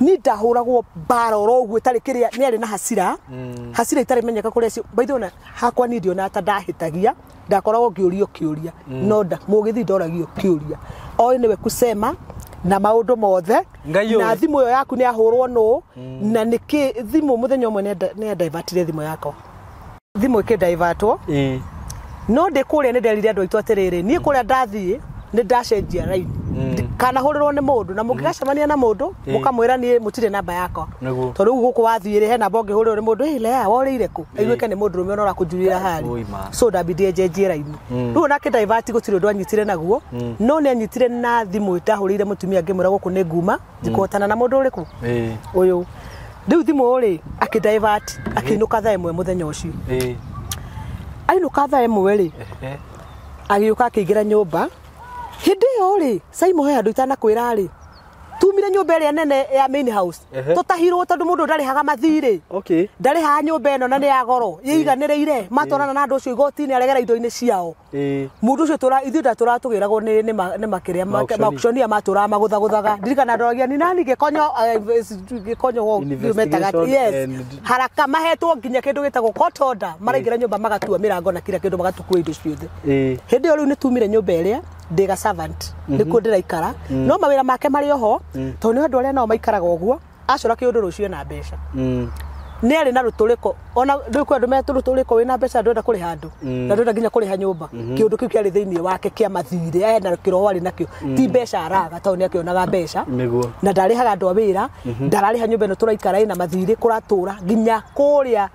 ni ndahå mbara oro å guo tarä kä rä a nä arä na hasira mm. hasira itarä menyeka kå rä acio baithona hakwa ni ndionaga ta ndahä ndakoragwo ngä å ria å kä å ria no må gä thiä ndoragio kä å ria oä nä we kusema na maundu mothe na thimu yo yaku ni ahurwo mm. no na niki thimu muthenya mwe ne divertire thimu yakwa thimu ikidivertwo no kuria ni nderire andu aitu tiriri ni kuria ndathii nä ndacenjia raini mm. kanahå nä må ndå na må ngä mm. na må ndå må mm. kamwä ra må tirä namba yakwa to rä u gå kå wathiä rä he namba å ngä hå rä rwo nä må ndå lea worä ire kå aiguä ke nä må ndå rå me onora kå njurä ra harä so ndambindä enjenjie raini rä u onake ndaivati gå tirä å ndå anyitire naguo no nä anyitire na thimå ndahå rä ire må tumia ngä mwä ra gå kå nä nguma ndikåhotana na må ndå å rä kå å yå rä u thimå rä akä ndaivati akä ka thaa mwe må thenya å cio ainå ka thaa mwe rä agä å ka akä ingä ra nyå mba hindi yo ri caimo he andu itana kwira ri tumire nyumba ri nene ya main house tutahirwo tondu mundu ndari haga mathiri okay ndari ha nyumba ino na ni ya goro yiiganireire matwarana na andu ucio igoti ni aregera indo-ini ciao mundu ucio tura ithu ithuĩ tura tugiragwo ni ni makiria ya matura maguthaguthaga na ndoragia ni nani gikonyo gikonyo metaga yes haraka mahetwo nginya kindu gitagwo kotonda maraingira nyumba magatua mirango na kira kindu magatukua indo ciothe hindi yo ri ni tumire nyumba iria ndä ga nä mhm. kuo ndä raikara mm. no mawä ra make marä oho mm. to nä andå arä a nao maikaraga å guo acora kä å ndå rå na mbeca mm. nä arä na rå tå rä ko ona rä kwä andå na mbeca ndu enda kå handu na ndu enda nginya kå rä ha nyå mba kä å ndå kä u kä wake kä a mathirä ena kä roho arä nakio ti mbeca araga tondå nä akä mbeca na ndarä haga andå a wira ra mhm. ndararä ha nyå mba ä no tå raikara na mathirä kå ratå ra nginya kå rä a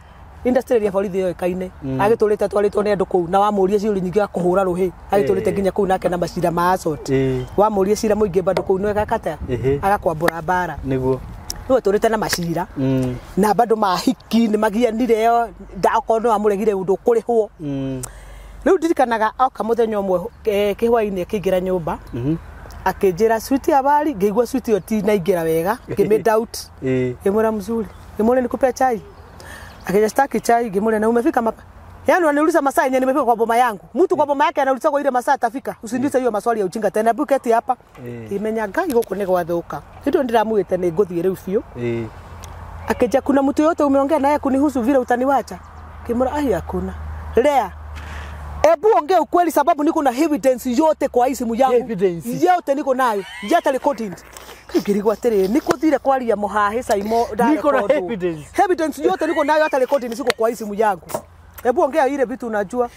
industry ya borithi yo kaine mm. agiturite twaritwo ni andu kuu na wamurie ciuri nyingi kuhura ruhi agiturite eh. nginya kuu nake na macira ma assault eh. wamurie cira muingi bado kuu niwe gakata agakwambura mbara niguo niwe turite na macira mm. na bado mahiki ni magianire yo ndakorwo ni wamuregire undu mm. kuri huo riu ndirikanaga oka muthenya umwe eh, kihwaini akiingira nyumba mhm. akinjira switi habari ngiigua switi yo ti naingira wega ngimi doubt ngimwira muzuri ngimwira nikupe chai akijastaki chai gimule na umefika mapa Yaani wananiuliza masaa yenyewe nimefika kwa boma yangu. Mtu kwa boma yake anauliza kwa ile masaa atafika. Usiniulize hiyo maswali ya ujinga tena. Buketi hapa. Eh. Imenyaga guku ni gwathuka. Ndio ndiramwite ni nguthiĩ rĩu biũ. Eh. Akija kuna mtu yote umeongea naye kunihusu vile utaniwacha? Kimura ahi hakuna. Lea. Ebu ongea ukweli sababu niko na evidence yote kwa hii simu yangu. Evidence. Yote niko nayo. Yata recording ngirigwo atiriri thire kwaria muhahica imo niko na evidence evidence yote niko nayo hata recording siko kwa isimu yangu hebu ongea ile vitu unajua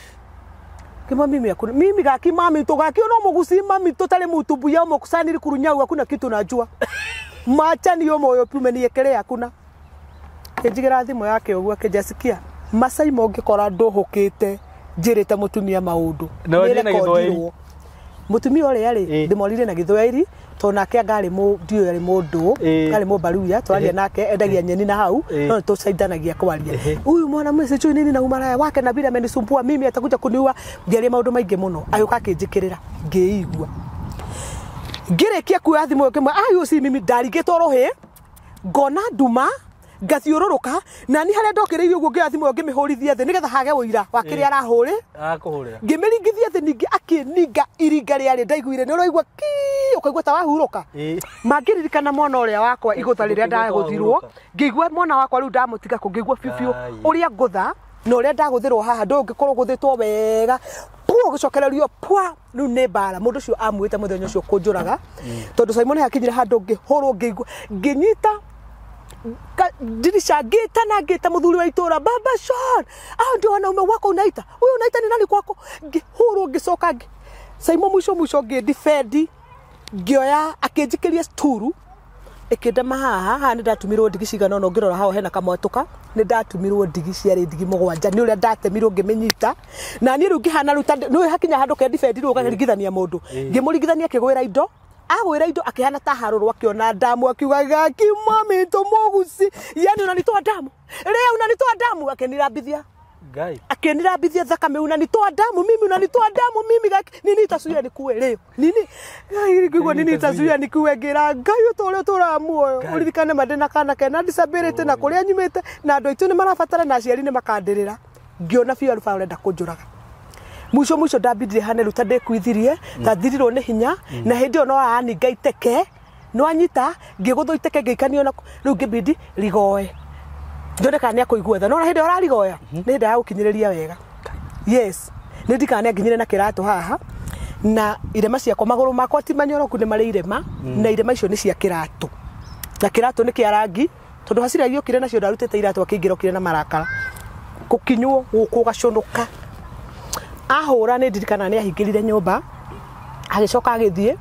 kima mimi hakuna mimi gaki mami to ono mugusi mami to mutubu ya mukusani ili kurunyau hakuna kitu najua macha ni yo moyo piume ni ekele hakuna ejigira thimo yake uguo akijasikia masai mongikora nduhukite njirite mutumia maundu no, nire kodirwo mutumia uria ri eh. ndimorire na githwairi tondå nake ngarä ndiå arä må ndå arä må mbaruia twararia nake endagia nyeni na hau no nä tå caithanagia kwaria huyu mwana mwicicui nini naumaraya wake na vile amenisumbua mimi atakuja kuniua ndiaria maå ndå maingä må no agä å ka akä njä kä rä ra igua ngä rä kia kuoya thimå yo mwe ayå ci mimi ndaringä two rå hä ngona nduma ngathiururuka na ni haria ndokireirie uguo ngioya thimu ngimihurithia thi nigetha hage wira wa kiria arahuri ngimirigithia thi ningi ninga iringa riari ndaiguire ni uraigua ki ukaigua ta wahuruka mangiririkana mwana uria wakwa igutha riria ndaguthirwo ngigua mwana wakwa riu ndamutiga ku ngigua bibiu uria ngutha na uria ndaguthirwo haha ndungikorwo guthitwo wega pua ugicokererio pua riu nä mbara må ndå å cio amwä te må thenya å cio kå njå raga tondå caimo nä hakinyire handå ngä hå rwo ngä igua ngä nyita dirisha ngita na ngita muthuri wa itura baba shot au ndio wanaume wako unaita huyu unaita ni nani kwako ngihuru ngicoka ngi saimo mwisho mwisho ngidifendi ngioya akinjikiria sturu ikindema haha haha nä ndatumirwo ndigi cigana ona å ngä rora hao hena kamwatåka nä ndatumirwo ndigi ciarä ndigi må gwanja nä å rä a ndatemirwo ngä mä nyita na niä rä u ngä hana rä u nä hakinya handå kendibendi rä u å garingithania må ndå ngä må ringithania akä gwä ra indo agwira indo akihana ta harurwa kiona damu akiugaga to mogusi yani una unanitoa damu una unanitoa damu akenira bithia Gai. akenira bithia Akenirambithia una unanitoa damu mimi una unanitoa damu mimi gaki nini itazuia nikue leo. Nini? Gai ngigwa nini itazuia nikue ngira Gai utore utura muoyo. Uririkane madena kana kana disability na kuria nyumite na ndo itu ni marafatara na ciari ni makandirira. Ngiona biu arufa urenda kunjuraga mucio mucio ndambirire hane riu ta ndikwithirie mm. ndathirirwo hinya mm. na hä ndä ä yo no aninga iteke no anyita ngä gå iteke ngä ikanio na rä u ngä rigoe ndone kana nä akå igwetha nona hä ora ä yo rarigoya mm-hmm. ya gå kinyä wega yes nä ndikana nä anginyä na kä ratå haha na irema ciakwa magå rå makwa ti manyoroku nä marä irema mm. na irema icio nä cia kä na kä ratå nä kä arangi tondå kire nacio ndarutete iratå akä ingä rokire na marakara gå kinywo gå kå gaconoka ahura nä ndirikana nä ahingä rire nyå mba agä coka agä thiä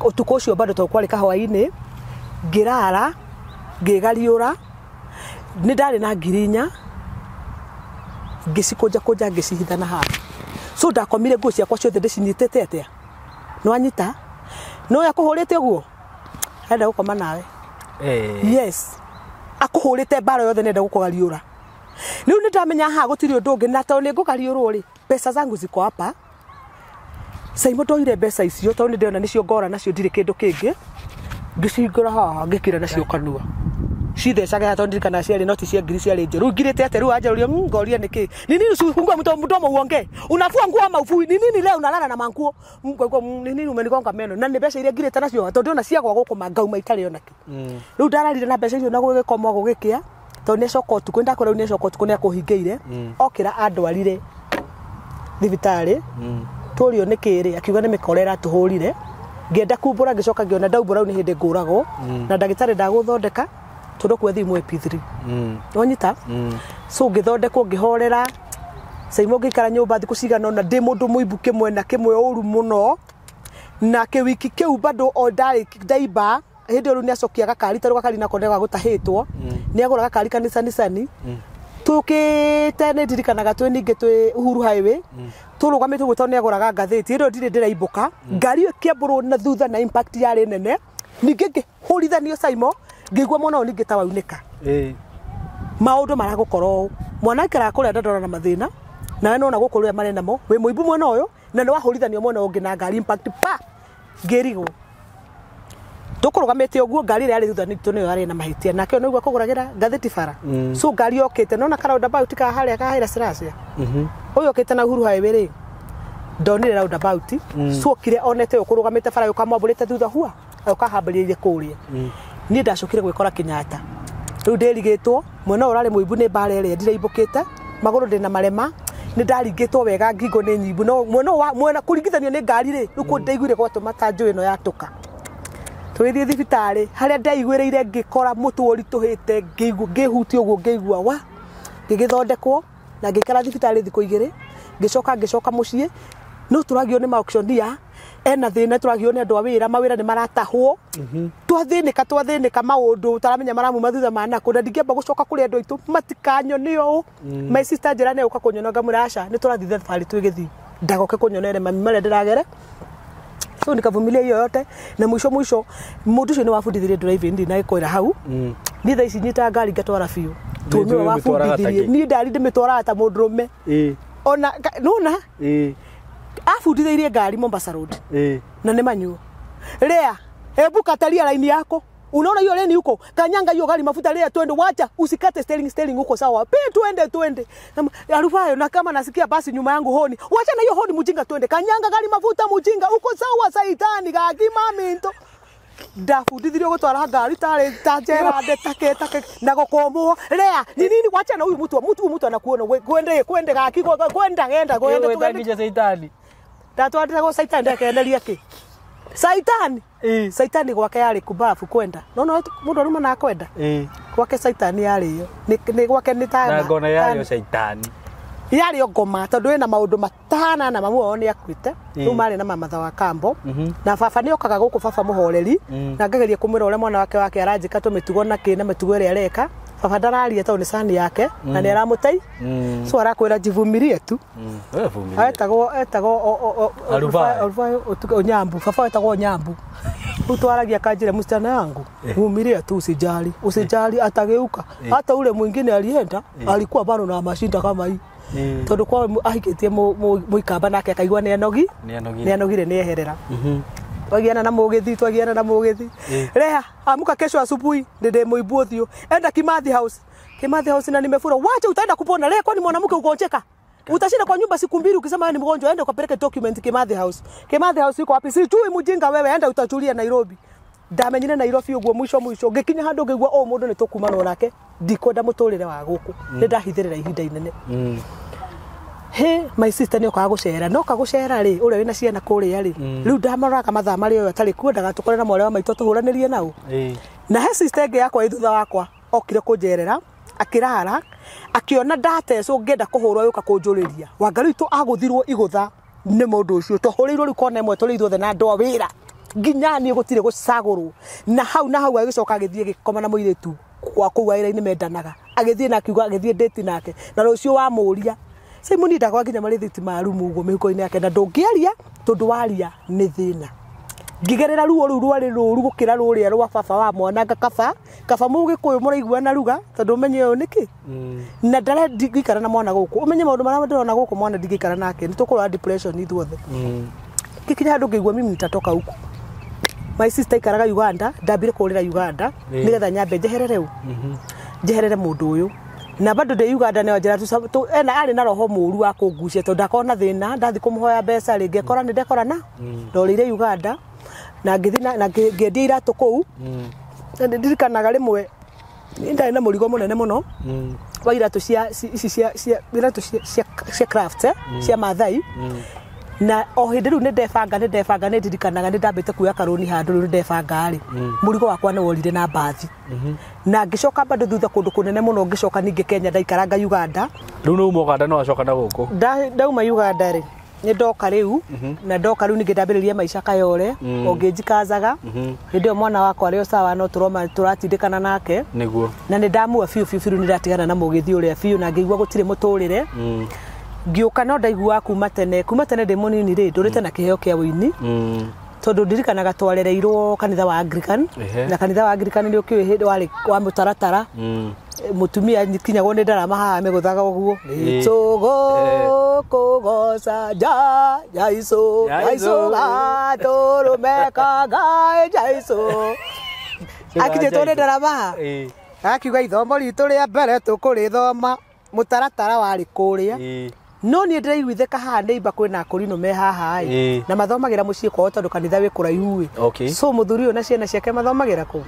å tukå å cio mbandå tondå kwarä kahwainä ngä rara ngä gariå ra nä ndarä na ngiri inya ngä cikå njakå nja ngä cihithana ha so ndakomire nguo ciakwa ciothe ndä cinyitä te atä a nä wanyita no ya kå hå rä te å guo arenda gå koma nawe eh. yes akå hå rä te mbara yothe nä enda gå kå gariå ra Niu ni ndamenya haha gutiri undu ungi na tondu ni ngukariurwo ri Pesa zangu ziko hapa caimo ndoire pesa isio tondu ni ndĩrona nicio ngora nacio ndirĩ kĩndũ kĩngĩ ngĩcihingũra haha ngĩkĩra nacio kanua Si de cithecage hatondu ndirikana ciarĩ noti cia ngiri ciarĩ njerũ ngirĩte atĩ rĩu anjarũria mm, ngoria nĩkĩ ninini suhungua mto mto mauonge unafua nguo Ni ninini leo unalala na manguo mkwaigua mm, mm, ninini umenigonga meno na nĩ mbeca iria ngirĩte nacio hatondu ona ciagwa gũkũ mangauma itarĩ ona kĩ rĩu ndararire na pesa icio na gũgĩkomwo gũgĩkĩa to nä coka tukå nä ndakwä rau nä coka tukå nä akåhingä ire mm. okä ra andwarire thibitarä mm. tå rio nä kä rä akiuga nä mä kora ratå hå rire ngä kumbå ra ngä coka ngä ona ndaumbå rau nä hä ndä ngå ragwo mm. na ndagä tarä ndagå thondeka tondå kwä thimå epithiri onyita so ngä thondekwo ngä horera caimo ngä ikara nyå mba thikå cigana na ndä må ndå må imbu kä mwe na kä mwe å ru må no na kä wiki kä u bado o ndaimba hindi ä rä gakari nä gakari nako nä gutahitwo tahätwo mm. nä agåraga kari kanicanicani mm. tukä te nä ndirikanaga twä ningä twä uhuru haiwe mm. tå rå gamä two gwä tondå nä agåraga ngathäti ä ngari ä yo na thutha na impact yarä nene ningä ngä hå rithanio caimo ngä igua mwana å ningä ta waunä ka maå ndå maragå korwo mwanake ndandora na mathina na nawe nona gå kå rä a marä namo wä må imbu mwena na nä wahå rithanio mwena å ngä na ngari impact pa rigwo ndukurugamite uguo ngari ria ari ni nitu niyo ari na mahitia na nake niguo kuguragira ngathiti bara mm. so ngari yokite na karound about ka haria ka haira siracia mhm uyu okite na uhuru highway ri ndonire round about so mm. kire onete ukurugamite bara ukamwambulite thutha hua ukahambiririe kuria mm. ni ndacukire gwikora kinyata riu ndirigitwo mwena urari muibu ni mbara iria ndiraibukite maguru ndina marema nä ndaringä wega ngingo nä nyimbu no mwena mwena kå ringithanio nä ngari rä rä u kå mm. ndaiguire gwatå mata njå ä no yatå ka twithie thibitarä harä a ndaiguä rä ire ngä kora må tå ritå hä te ngä hutia å guo ngä igua wa ngä gä thondekwo na ngä ikara thibitarä thikå igä rä ngä coka ngä coka må ciä no tå ragio nä maocionia ena thä na tå ragio nä andå a wä ra mawä ra nä maratahwo twathä nä ka twathä nä ka maå ndå taramenya maramuma thutha manakå na ndingä amba gå coka kå rä andå aitå matikanyo nä å maicista mm. njä ra nä gå ka kå nyona ngamå ra aca nä tå rathitha thibitarä twä gä thiä ndagoke kå nyonere mami marä a ndä ragere so nikavumilia hiyo yote na mwisho mwisho mundu ucio ni wabundithirie driving ikoira hau mm. ni thaa ici nyita ngari ngatwara biũ tumiwe wabundithirie ni ndari ndimitwaraga ta mundu rume e. ona nona e. abundithĩirie ngari mombasa road na nĩ manyuo rĩa embu kataria raini yako Unaona hiyo leni huko, kanyanga hiyo gari mafuta lea, twende, wacha usikate steering steering huko, sawa Pe twende twende arufayo. Na kama nasikia basi nyuma yangu honi, wacha na hiyo honi, mjinga, twende kanyanga gari mafuta, mjinga huko, sawa saitani Dafu gakimaminto ndabundithirio gutwara ngari tari ta take take na gukomwo Lea, ni nini wacha na uyu Mtu mutu mtu anakuona kwende kwende gaki kwenda genda kwenda tugendi saitani ndatwarira go saitani ndakenderia ki Saitani. Eh. Saitani gwake yarĩ kubafu kwenda. No no mũndũ aruma na kwenda. Eh. Gwake Saitani yarĩ Ni Nĩ gwake ni ta Na ngona yo Saitani. Yarĩ o to tondũ na maũndũ matana na mamu wao akwite. akuĩte. mari na mamatha wa kambo. Mhm. Na baba ni okaga guku baba mũhoreri. Mm. Na ngageria kumwira ũrĩa mwana wake wake aranjika tũmĩtugo na kĩ na mĩtugo areka baba ndararia tondå nä cani yake na nä aramå tei mm. mm. arakwä ra njivumirie tu mm. etagwo etagwo onyambu baba etagwo onyambu rä u twaragia kanjä re må citana yangu eh. mumirie tu usijali eh. usijali atageuka eh. hata ule mwingine alienda alikuwa bado na mashinda kama mm. tondå kwa tie må ikamba nake akaigua nä anogi nä anogire nä eherera mm-hmm twagiana na mugithi twagiana na mugithi reha amuka kesho asubuhi ndende muibu uthio enda kimathi house kimathi house na nimefura wacha utaenda kupona leo kwani mwanamke ugonjeka utashinda kwa nyumba siku mbili ukisema ni mgonjwa enda ukapeleke document Kimathi House. Kimathi House iko wapi? si tu mjinga wewe, enda utachulia Nairobi. Ndamenyire Nairobi uguo mwisho mwisho ngikinya handu ngigua o oh, mundu ni tukumana nake ndikwenda muturire wa guku mm. ndahithirira ihinda inene mm hä my sister nä okaga gå cera no kagå cera rä å rä a wä na ciana kå rä a rä rä u ndamaroraga mathaa marä oyo atarä kuo ndagatå kore na mwarä wa maitå tå hå ranä nao na he sister ä ngä yakwa ithutha wakwa okire kå njerera akä akiona akiona ndatecwo ngenda kå hå rwo yå ka kå njå rä ria wangarä itå agå thirwo igåtha nä må ndå å cio tå rä irwo rä kona mwe tå rä ithuothe na andå a wä ra nginya niä gå tirä gå cagå na hau na hau agä coka agä thiä gä koma na må irä tu wa kå u wä mendanaga agä thiä na akiuga agä thiä ndä ti nake na rå cio wamå ria Simon ndagwa nginya mari thiti maru uguo mĩhuko-inĩ yake na ndũngĩaria tondũ waria ni thina ngĩgerera ruo rä u rwarä ru gå kä ra rå rä rwa baba wa mwananga kaba kafa må gä kå yå må raigua na ruga tondu menye yo niki nä mm. na ndare ndingä ikara na mwana guku umenye å mara maå guku marä a ndä mwana ndingä nake nä tå kå rora ithuothe mm. ngä kinya ndu ngä mimi nitatoka huku my sister ikaraga uganda ndambire kurira uganda nä getha nyambe njeherere u mm-hmm. njeherere må ndå å yå na bado ndä uganda ndaneo njä ra ena arä na roho må ru wa kå ngucia tondå ndakona thä na ndathi kå må hoya mbeca rä ngä ekora nä ndekorana mm. ndorä ire uganda na ngä endia iratå kå u ndirikanaga rä mwe ndarä na må rigo må nene må no mm. wa iratå cia cia mathai mm na o hä ndä rä u nä ndebanga nä ndebanga nä ndirikanaga nä ndambä te kuoya karåni handå rä u nä ndebangarä må mm. rigo wakwa nä worire na mbathi mhm. na ngä coka bado thutha kå ndå kå nene må no ngä coka ningä kenya ndaikaranga uganda rä u nä uma uganda no acoka na gå kå ndauma uganda rä nä ndoka rä u mhm. na ndoka rä u ningä ndambä rä rie maica kayore mm. o ngä njikazaga hä mhm. ndä ä yo mwana wakwa rä o sawa no tå ratindä kana nake nä na nä ndamua biå biå biå rä u nä ndatigana na må gä thiä å rä a biå na ngä igua gå tirä må tå rä re mm ngiuka no ndaiguaga kuma tene kuma tene ndä må nini rä ndå rä te mm. na kä heo kä a å ini mm. tondå ndirikanaga twarereirwo kanitha wa anglican na kanitha wa anglican nä å kä wä wa må taratara må mm. eh, tumia kinyagwo nä ndarama haha mä gå thaga å guo gå kå goca nja jaiso jaico two nä ndarama akiuga ithomo ritå rä a mbere tå kå rä thoma må taratara warä kå rä a no niä ndä raiguithäka ka haha neiba kwä na akå rino me haha ä na mathomagä ra må ciä kwao tondå kanitha wä kå raihu so må thuri å yå na ciana ciake mathomagä ra kå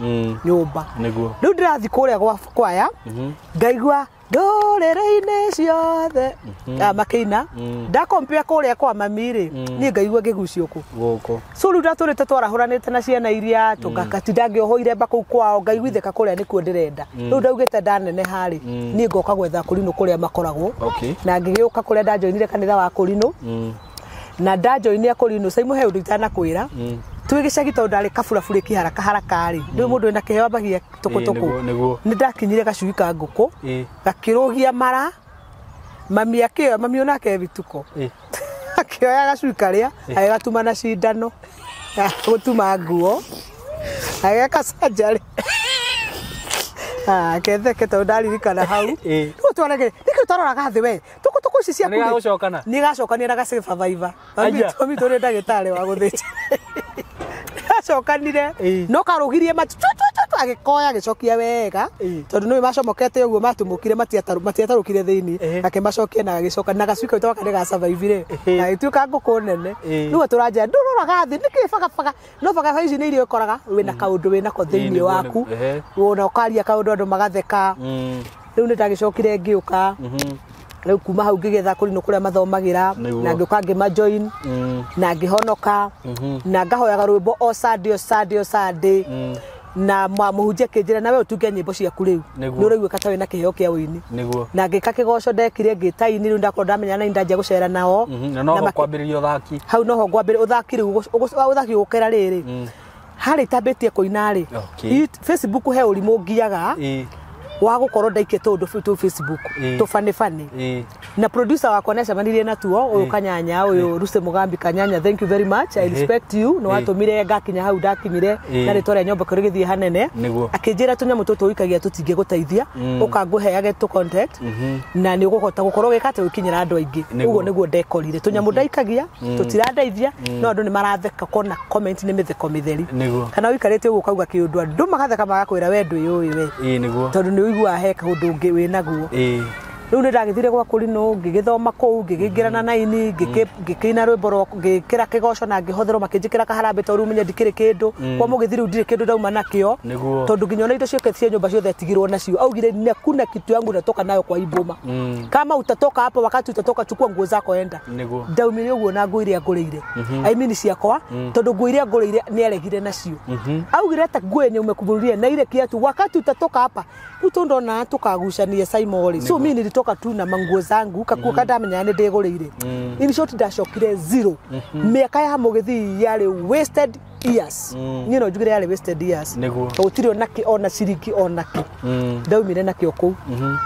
nyå mba rä u ndä rathi kå rä a gwaya mhm. ngaigua ndũrĩrĩ-inĩ ciothe mhm. ah, ina mhm. ndakompia kå rä a kwa mami rä mhm. niä ngaigua ngä gucio kå so rä u ndatå rä te ranä te na ciana iria tå ngakatindangä ohwo iremba kå u kwao ngaiguitheka kå rä a nä kuo ndä renda rä u ndaugä te ndanene harä niä ngoka gwetha kå rinå kå rä a makoragwo na ngä gä å ka kå rä a ndanjoinire kanitha wa kå rinå na ndanjoinä akå ekå no caimå he å ndå kwä ra twä gä cagi tondå ndarä haraka kähara kaharakarä ndå må mm. ndå na kä heo magia tå kå tå kå nä ndakinyire gacui ka ngå kå gakä rå gia mara mami akä oya mami onake bituko e akä oya gacui karä a gatuma na cindano gå tuma nguo agä gaka getheke ah, tondå ndaririkana hau rä twarege nä kä twaroraga thä we tåkå tå kå ici ciaku nä gacokanä ra gacbabaiba mamitå nä ndagä tarä wa gå thä acokanire no karugirie matu agikoya gicokia wega tondu noi macomokete uguo matumukire matiatarukire thiini akimacokia na agicoka na gacui kau twakare ga survive re na gituika nguku nene turaje turanja nduroraga thi niki faga no faga ici ni iria ukoraga wina kaundu ko thini waku wona ukaria kaundu andu magatheka riu nindagicokire ngiuka riu kuma hau ngigetha kuri no kuria mathomagira na ngiuka ngima join mm. na ngihonoka mm-hmm. na ngahoyaga rwimbo o Sunday o Sunday o Sunday mm. na mwamuhunjia kinjira nawe utunge nyimbo ciaku riu ni uraiguika ta wina kiheo kia wini na ngika kigoco ndekire ngita ini riu ndakorwo ndamenya mm-hmm. na ndanjia gucera nao na noho kwambiriria uthaki hau noho ngwambiri uthaki riu uthaki ugukira riri mm. harä itambitie kå ina rä facebook he å rimå ngiaga wa gukorwo ndaikia tå ndå tå facebook eh. tå banebane eh. na producer wakwa nacemanirie natuo å yå eh. kanyanya å yå ruse må gambi kanyanya thank you very much i respect you nä watå mire ngakinya hau ndakinyire na rä twa rä a nyomba korwo gä hanene akä njä ra tå nyamå tå tå ikagia tå tingä gå teithia å mm. kangå heage tå mhm. na nä å gå hota gå korwo gä ka atä gå kinyä ra andå aingä å guo nä guo ndekorire tå nyamå mhm. ndaikagia mm. tå tirandeithia mm. no andå nä maratheka kona nä mä theko mä theri kana å ikarä te å gå kauga kä å ndå andå magatheka magakwä ra wendå yå ä we tondå wiguaga he kaundu ungi winaguo riu ni ndagithire gwa kurino ngigithoma kuu ngigingirana mhm. naini ngikina mm. rwimbo rwa ngikira kigoco na ngihotherwo makinjikira kaharambe to riu menye ndikiri kindu mm. kwa mugithi riu ndiri kindu ndauma nakio tondu nginya ona indo ciake cia nyumba ciothe atigirwo nacio augire nakuna kitu yangu natoka nayo kwa iboma mm. kama utatoka hapa wakati utatoka chukua nguo zako enda ndaumire uguo na nguo iria ngurĩire aimini mhm. ciakwa mm. tondu nguo iria ngurĩire nĩaregire nacio mhm. augire ta nguo yenye umekumururia na ile kiatu wakati utatoka hapa riu tondona tukagucanie saimori so mimi ndoka tu na manguo zangu kakuo mhm. yaani mm. kandamenya nä ndä gå rä ire mm. in short ndacokire zero miaka mhm. mm -hmm. ya mugithi githii yarä wasted years mm. niä no njugä re wasted years gå tirä ona kä ona ciringi mm. kä ndaumire nakä o mm -hmm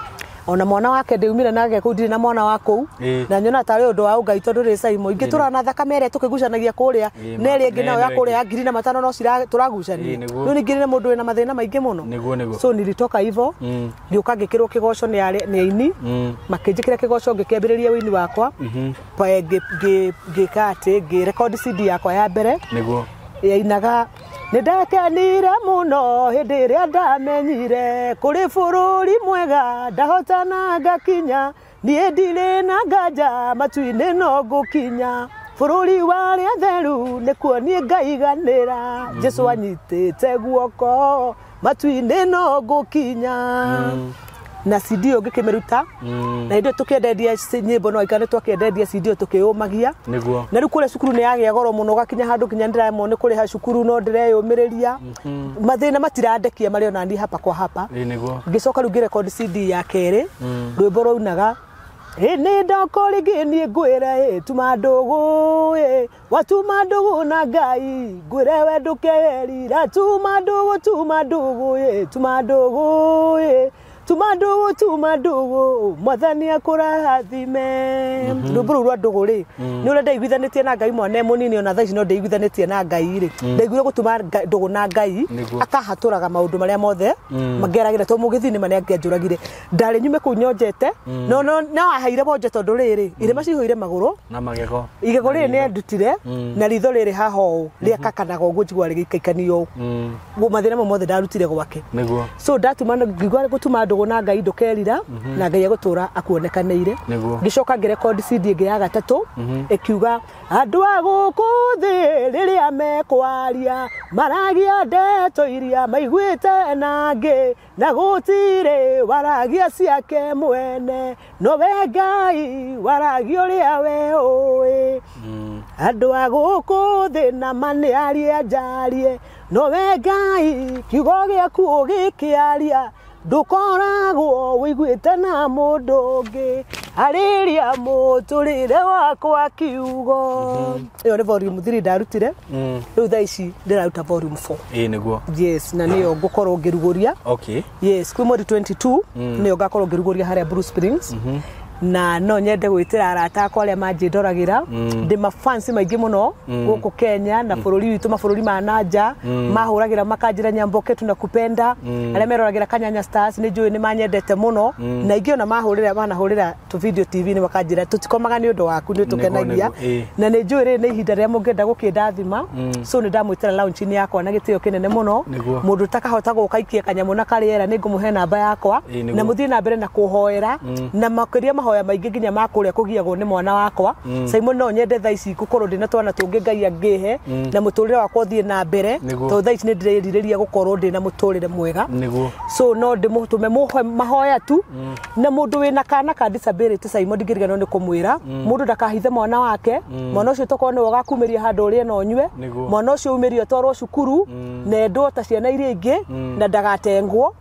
ona mwana wake ndiumire nake kå ndirä na mwana wa kå u na nyona tarä å ndå wa å ngai tondå rä saimo ingä tå rana thakame ä rä kuria tå kä gucanagia kå a na ngä nayo ya kuria rä a ngiri na matano no tå ragucania ni u ngiri må ndå na mathä na maingä må no so nilitoka hivo ndä å ka ngä kä rwo kä goco nä aini makä njä kä ra kä goco ngä kä ngi rä ria wä ini wakwa ngä yakwa ya mbere yainaga nä ndakenire muno hä ndä ä rä a ndamenyire kå rä bå mwega ndahotana ngakinya niä ndirä na nganja matu no ngå kinya bururi warä a theru nä kuo ngaiganä ra jesu anyitä te guoko matu no ngå kinya mm na CD yo ngĩkĩmĩruta mm. na hĩndĩ ĩyo tũkĩendendia nyĩmbo no aikane twakĩendendia CD yo tũkĩyũmagia nĩguo na rĩu kũrĩa cukuru nĩ yagĩa goro mũno gakinya handũ kinya ndĩramwo nĩ ha cukuru no ndĩreyũmĩrĩria mm -hmm. mathĩna matirandekia marĩ ona niĩ hapa kwa hapa ngĩcoka rĩu ngĩrekondi CD ya kerĩ mm. rwĩmbo mm. rwaunaga nä ndoko rĩngĩ niĩ ngwĩra ĩ tuma ndũgũ ĩ watuma ndũgũ na ngai ngwĩre we ndũkeerira tuma ndũgũ tuma ndũgũ ĩ tuma ndũgũ ĩ tuma ndå tuma ndå mwathani akårathime rwä mhm. rå rwa ndå gå rä mm. nä å rä ndaiguithanä tie na ngai mwane må nini ona thaici no ndaiguithanä tie na ngai rä mm. ndaiguire gå tuma ndå gå na ngai akahatå raga maå ndå marä a mothe mm. mangeragä ra to må gä thiä nä ma nä angä njå ndarä nyume kå u nyonjete no aheire wonje tondå rä rä irä ma cihå ire magå rå na magego igego rä rä nä endutire na ritho rä rä haha å mhm. rä akakanaga å guo njigua rä gä ikaikanio å mathä na mo mothe ndarutire gwake so ndatuma ngigua tuma ndå koguo mhm. na ngai ndukerira na ngai egutura akuonekaneire ngicoka ngirekodi CD ĩngĩ ya gatatũ mhm. ĩkiuga andũ a gũkũ thĩ rĩrĩa mekwaria maragia ndeto iria maiguĩte nangĩ na gũtirĩ waragia ciake mwene no we ngai waragia ũrĩa we ũĩ mm. andũ a gũkũ na na arie njarie no we ngai kiugo gĩaku ũgĩkĩaria ndukoragwo wiguite na mundu ngi ariria muturire wakwa kiugo iyo mhm. ni volume thiri ndarutire mm. riu thaa ici ndiraruta volume 4 ii niguo yes na niyo ah. ngukorwo ngiruguria okay yes kwi mweri 22 niyo ngakorwo ngiruguria haria Blue Springs mm -hmm na no nyende gwitira arata akwa aria manjindoragira mm. ndi mafansi maingi muno mm. guku Kenya na mm. bururi witu mabururi ma nanja mahuragira makanjira nyamboke tuna kupenda aria meroragira kanyanya stars ni njui ni manyendete muno na ingi ona mahurira manahurira tu video tv ni makanjira tutikomaga ni undu waku ni tukenagia na ni njui ri ni ihinda ria mungenda gukindathima so ni ndamwitira launch ni yakwa na gitio kinene muno mundu takahota guka ikie kanyamu na kariera ni ngumuhe namba yakwa na muthii na mbere na kuhoera na makiria mahoya maingä nginya makå rä a nä mwana wakwa caimå mm. no nyende tha ici gå korwo ndä na twana tå ngä ngai angä he na må tå rä re wakwa thiä na mbere to thaa ici nä ndä rerirä ria gå korwo ndä na må tå rä re mwega so no ndä må tå me mahoya tu mm. na må ndå wä na kana ka caimå ndingä riganwo nä kå mwä ra må mm. ndå ndakahithe mwana wake mwana å cio tokorwo nä we gakumä ria handå å rä ena nyue mwana å cio umä rio twarwo cukuru nendwo ta ciana iria ingä na ndagatengwo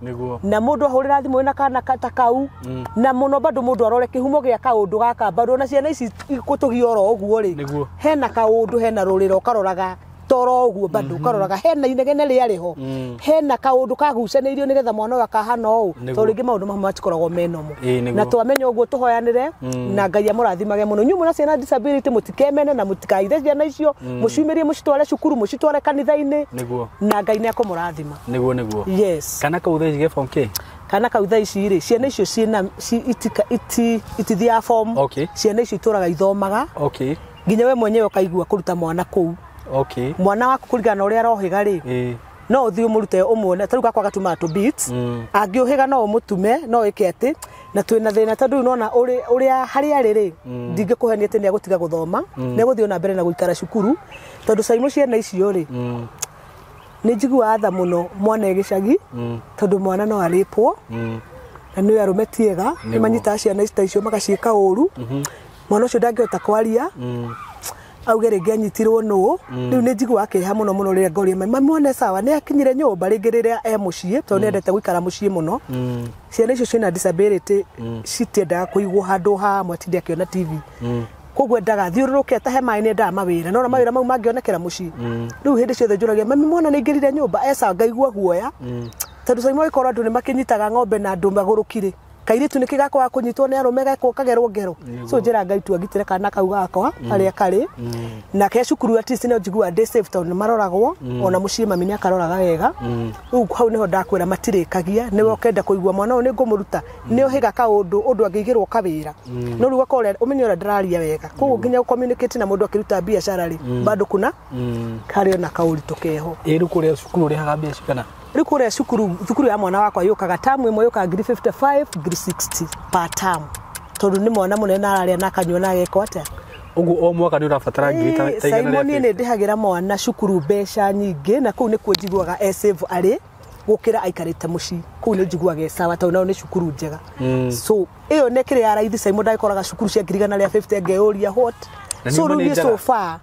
na må ndå ahå rä ra thimå na kana ta kau na må no bandå må ndå arore kihumo gä a gaka bado na ciana ici igåtå gia oro ri guo rä hena kaå ndå hena rå rä ra å karoraga toro å guo bado å mhm. karoraga hena inegene rä arä ho mm. hena kaå ndå kagucanä irio nä getha mwana å yakahana u to ringi maundu maå ndå mahu matikoragwo menomo na twamenya å guo tå hoyanä mm. na ngai amurathimage muno rathimage må na ciana disability mutikemene na mutikaithe ciana icio må mm. mucitware cukuru mucitware citware kanitha-inä na ngai nä niguo niguo yes kana kau k kana kau thaa ici rä ciana icio ciäna itithiaga form ciana icio itå raga ithomaga nginya we mwenyewe ũkaigua kå ruta mwana kå u mwana waku kå na å rä a arohäga rä no å thiä må rute å muone tarä u gakwa gatumaga tå mm. angä å hä ga no å må tume no ä ke atä na twä na thä na tondå nona å rä a harä arä rä mm. ndingä kå henia atä nä agå tiga gå thoma mm. nä egå thiä ona mbere na gå ikara cukuru tondå caimå ciana icio rä nä njiguaga tha må no mwana ä e gä cagi mm. tondå mwana no pwo mm. na nä arå me tiega nä manyitaga ciana ta icio ka å ru mwana å cio ndangä kwaria mm. auge rä ngä anyitirwo nå rä u nä njiguaga kä ha må no må no rä rä a ngoria mai e sawa nä akinyire nyå mba rä ngä rä rä a e må ciä tondå nä endete gå ikara må ciä må no ciana icio ciäna citiendaga kå igwo handå hamwe tindä akä ona tv koguo ndagathiururuke he maä nä endaga mawä ra nona mawä ra mau mangionekera må ciä mm. rä u hä ndä ciothe njå ragia mami mwana nä ngä nyå mba eca ngaigua guoya mm. tondå saimo gä korwo andå nä makä nyitaga ng'ombe na andå magå rå kirä kairitu niki gakorwa kunyitwo ni arume gakokagerwo ngero so njira ngai tu agitire kana kau gakwa mm. aria kari mm. na ke shukuru at least mm. no njigua day safe town maroragwo ona må ciä mami nä akaroraga wega rä u hau nä ho ndakwä ra kagia nä we ũkenda kå igua mwana å yå nä ngå må ruta nä å hä ga kaåndå å ndå angä igä rwo kawä ra no rä u akorwo å menye wega koguo nginya gå na må ndå akä ruta biacara rä mbandå kuna karä ona kaå ritå keho ä rä kå rä a cukuru å rä haga mbeca rä cukuru thukuru ya mwana wakwa yukaga tamu imwe yukaga grade 55 grade 60 per term ni mwana må araria na kanyua na geko atia uguo o mwaka ni urabatara ngiri taigana niĩ nĩ ndĩhagĩra mwana cukuru mbeca nyingä na kũu nĩkuo njiguaga e save arĩ gukira aikarite muci kuu ni njiguaga ecawa tondu nao ni cukuru njega hmm. so iyo nekire ya raithi caimo ndagikoraga cukuru cia ngirigana ria 50 ngeuria hot so riu so far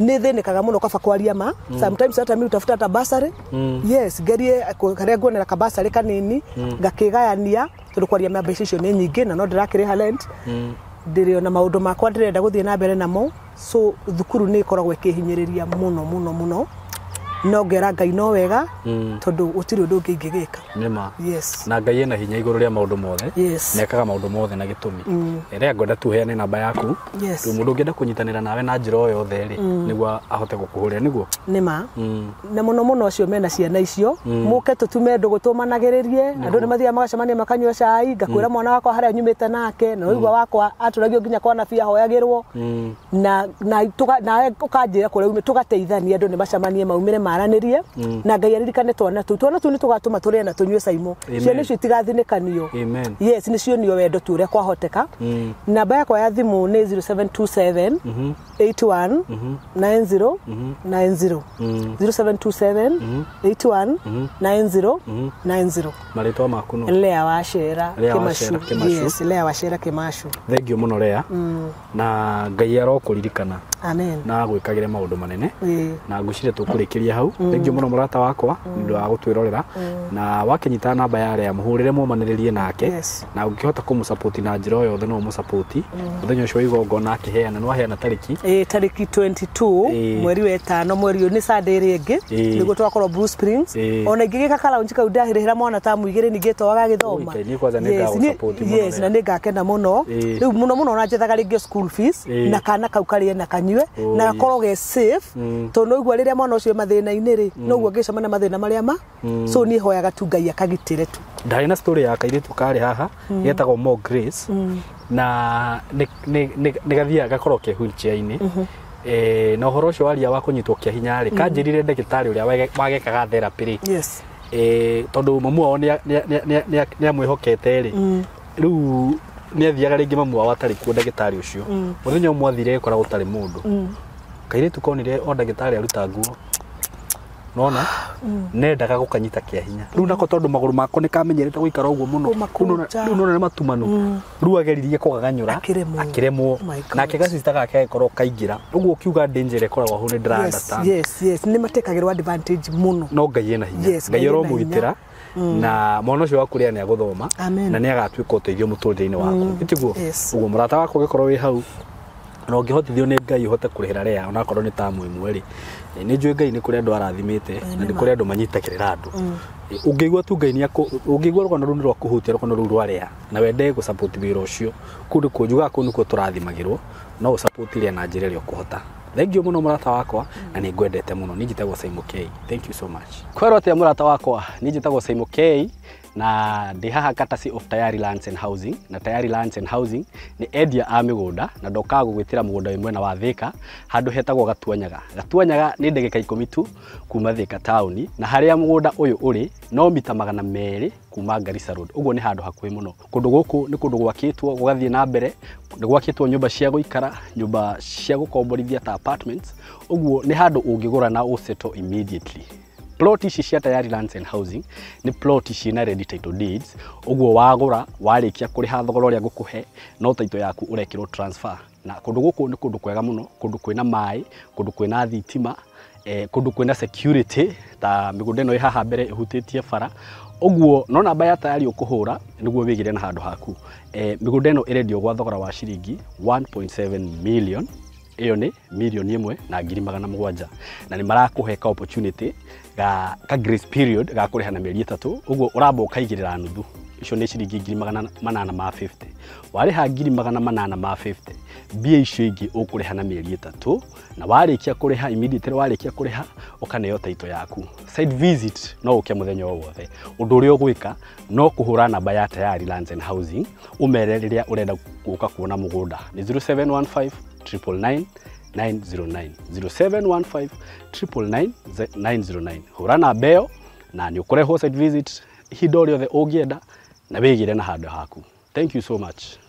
nä thä nä kaga må no kaba kwaria ma mm. sometimes hata mi utafuta hata basarä mm. yes ngerie karä nguonera kabasarä kanini mm. ngakä gayania tondå kwaria ma mbeca icio nä nyingä na no ndä rakä rä ha ndä na maå ndå makwa ndä renda gå thiä na mbere namo so thukuru nä ä koragwo ä kä hinyä rä ria må no må no må no no gera ngai no wega hmm. tondu utiri å ndå nima ngä ingä gä na ngai ena hinya igå rå rä a maå ndå mothe yes ekaga maå ndå mothe na gitumi tå ngoda a tu heane namba yaku må ndå å ngä enda kå nyitanä ra nawe na njiro ra the yothe rä hmm. ahote gå kå nima na må no må mena ciana icio må hmm. ke tå tume ndå gå tå managä rä rie andå nä magacemania makanyua cai ra mwana wakwa harä a nyumä te nake na waigua wakwa atå nginya kwa bia hoyagirwo rwo na å na ukanjira kå rä a tå macemanie re maranä mm. na ngai aririkane twana tu twana tu nä tå gatå ma tå rä na tå nyue caimo ciana icio itigathä nä kanio yes cio nio wendo tu kwa rä a kwahoteka mm. namba yakwa ya thimå nä 0727 81 90 90 0727 81 90 lea wacera kimashu yes lea wacera kimashu thengiå må no lea mm. na ngai arokå ririkana na agwä kagä ndå manene na ngå cire tå kå rä hau mm. rĩngĩ muno murata wakwa mm. ndo wa gũtwĩrorera mm. na wakinyita namba yare ya mũhũrĩre mwomanĩrĩrie nake na ũngĩhota kũmũsapoti na njĩra yothe no ũmũsapoti mũthenya ũcio na igongona na no tariki eh tariki 22 mweri wa ĩtano mweri ni sunday ĩrĩa ĩngĩ nĩguo twakorwo Blue Springs ona ngi ingĩgĩka karaunji kau ndahĩrĩhĩra mwana ta mũigĩrĩ ningĩ twaga gĩthoma yes na nĩ ngakena muno riu muno muno na njethaga rĩngĩ school fees na kana kau karĩe na kanywe na gakorwo ge safe tondũ noigua rĩrĩa mwana ũcio mathĩna thina-inĩ rĩ mm. noguo na mathĩna marĩa ma mm. so niĩ hoyaga tu ngai akagitĩre tu ndarĩ na story ya tu karĩ haha mm. getagwo mo grace na nĩ gathiaga gakorwo ke wheelchair-inĩ mhm. na ũhoro cio waria wa kũnyitwo kĩa hinya rĩ kanjĩrire ndagĩtarĩ ũrĩa wagekaga therapy rĩ tondũ mamu wao hokete amwĩhokete rĩ rĩu nĩ athiaga rĩngĩ mamu wao atarĩ kuo ndagĩtarĩ ũcio mũthenya ũmwe athire gĩkora gũtarĩ mũndũ kairĩtu konire o ndagĩtarĩ aruta nguo nona nendaga gukanyita kia hinya riu nako tondu maguru mako ni kamenyerete guikara uguo muno riu nona ni matumanu mm. riu ageririe kugaganyura akiremwo oh nake gacita gake gakorwo kaingira uguo ukiuga danger ikoragwo hau ni ndirandata ni matekagirwo advantage muno no ngai ena hinya ngai aromugitira mm. na mwana ucio mm. waku ria ni aguthoma na ni agatuika uteithio muturire-ini waku itiguo uguo murata waku ugikorwo wi hau na ũngĩhotithio nĩ ngai ũhote kũrĩhĩra rĩa onakorwo nĩ tamu ĩmwe nä njå ngai nä kå rä andå arathimä na nä kå rä andå manyitagä rä ra andå mm. tu ngai å ngä igua rå gano rå rwa kå hutia rå u rwarä a na wende gu support ra å cio kå ndå kå njugaga turathimagirwo nä kuo tå rathimagä rwo no å ile na njä ra ä rä a muno kå hota må no må rata wakwa na nä ngwendete må ni nä njä tagwo k thank you so much kwero te murata må rata wakwa ni njä tagwo k na ndä haha Kataci of Tayari Lands and Housing na Tayari Lands and Housing nä endia a mä gånda na ndokaga gå gwä tä ra må gånda mwena wa ka handå hetagwo Gatuanyaga. Gatuanyaga nä ndegeka ikå mi tu kuma Thika taåni na harä a må nda å yå å rä no mita magana merä kuma garisa Road ũguo nĩ handũ hakuhĩ mũno kå gũkũ nĩ kũndũ gå gathiä na mbere nĩ gwakĩtwo nyũmba cia nyå nyũmba cia komborithia ta apartments å ngä gå ra na ũceto immediately ploti ici cia tayari lands and housing nĩ ploti na ready title deeds ũguo wagũra warĩkia kũrĩha thogora ria ngũkũhe no title yaku urekiro transfer na kundu guku ni kundu kwega muno kundu kwina mai kundu kwina thitima eh, kundu kwina security ta migunde no iha haha mbere ĩhutĩtie bara ũguo no namba ya tayari ũkũhũra nĩguo wĩgĩre na handu haku eh, migunde no ĩrendio gwa thogora wa ciringi 1.7 million ĩyo nĩ mirioni ĩmwe na ngiri magana mũgwanja na ni marakũhe ka opportunity ga ka grace period ga kurä na mä eri ätatå å guo å ramba å kaigä rä ra nuthu icio nä ciringi ngiri magana manana ma 50 warä ha ngiri magana manana ma 50 mbia icio ingä å kå rä ha na mä eri ätatå na warä kia kå rä ha warä kia kå rä ha å kaneo taito yaku side visit no å ke må thenya o wothe å ndå å rä a å gwä ka no kå hå ra namba ya tayari lands and housing å mere rä rä a å renda gå ka kuona må gå nda nä 0715 triple 9 909 0715 909 hurana mbeo na nä å korehwo ihinda å rä å ngä enda na wä gä re na handå haku thank you so much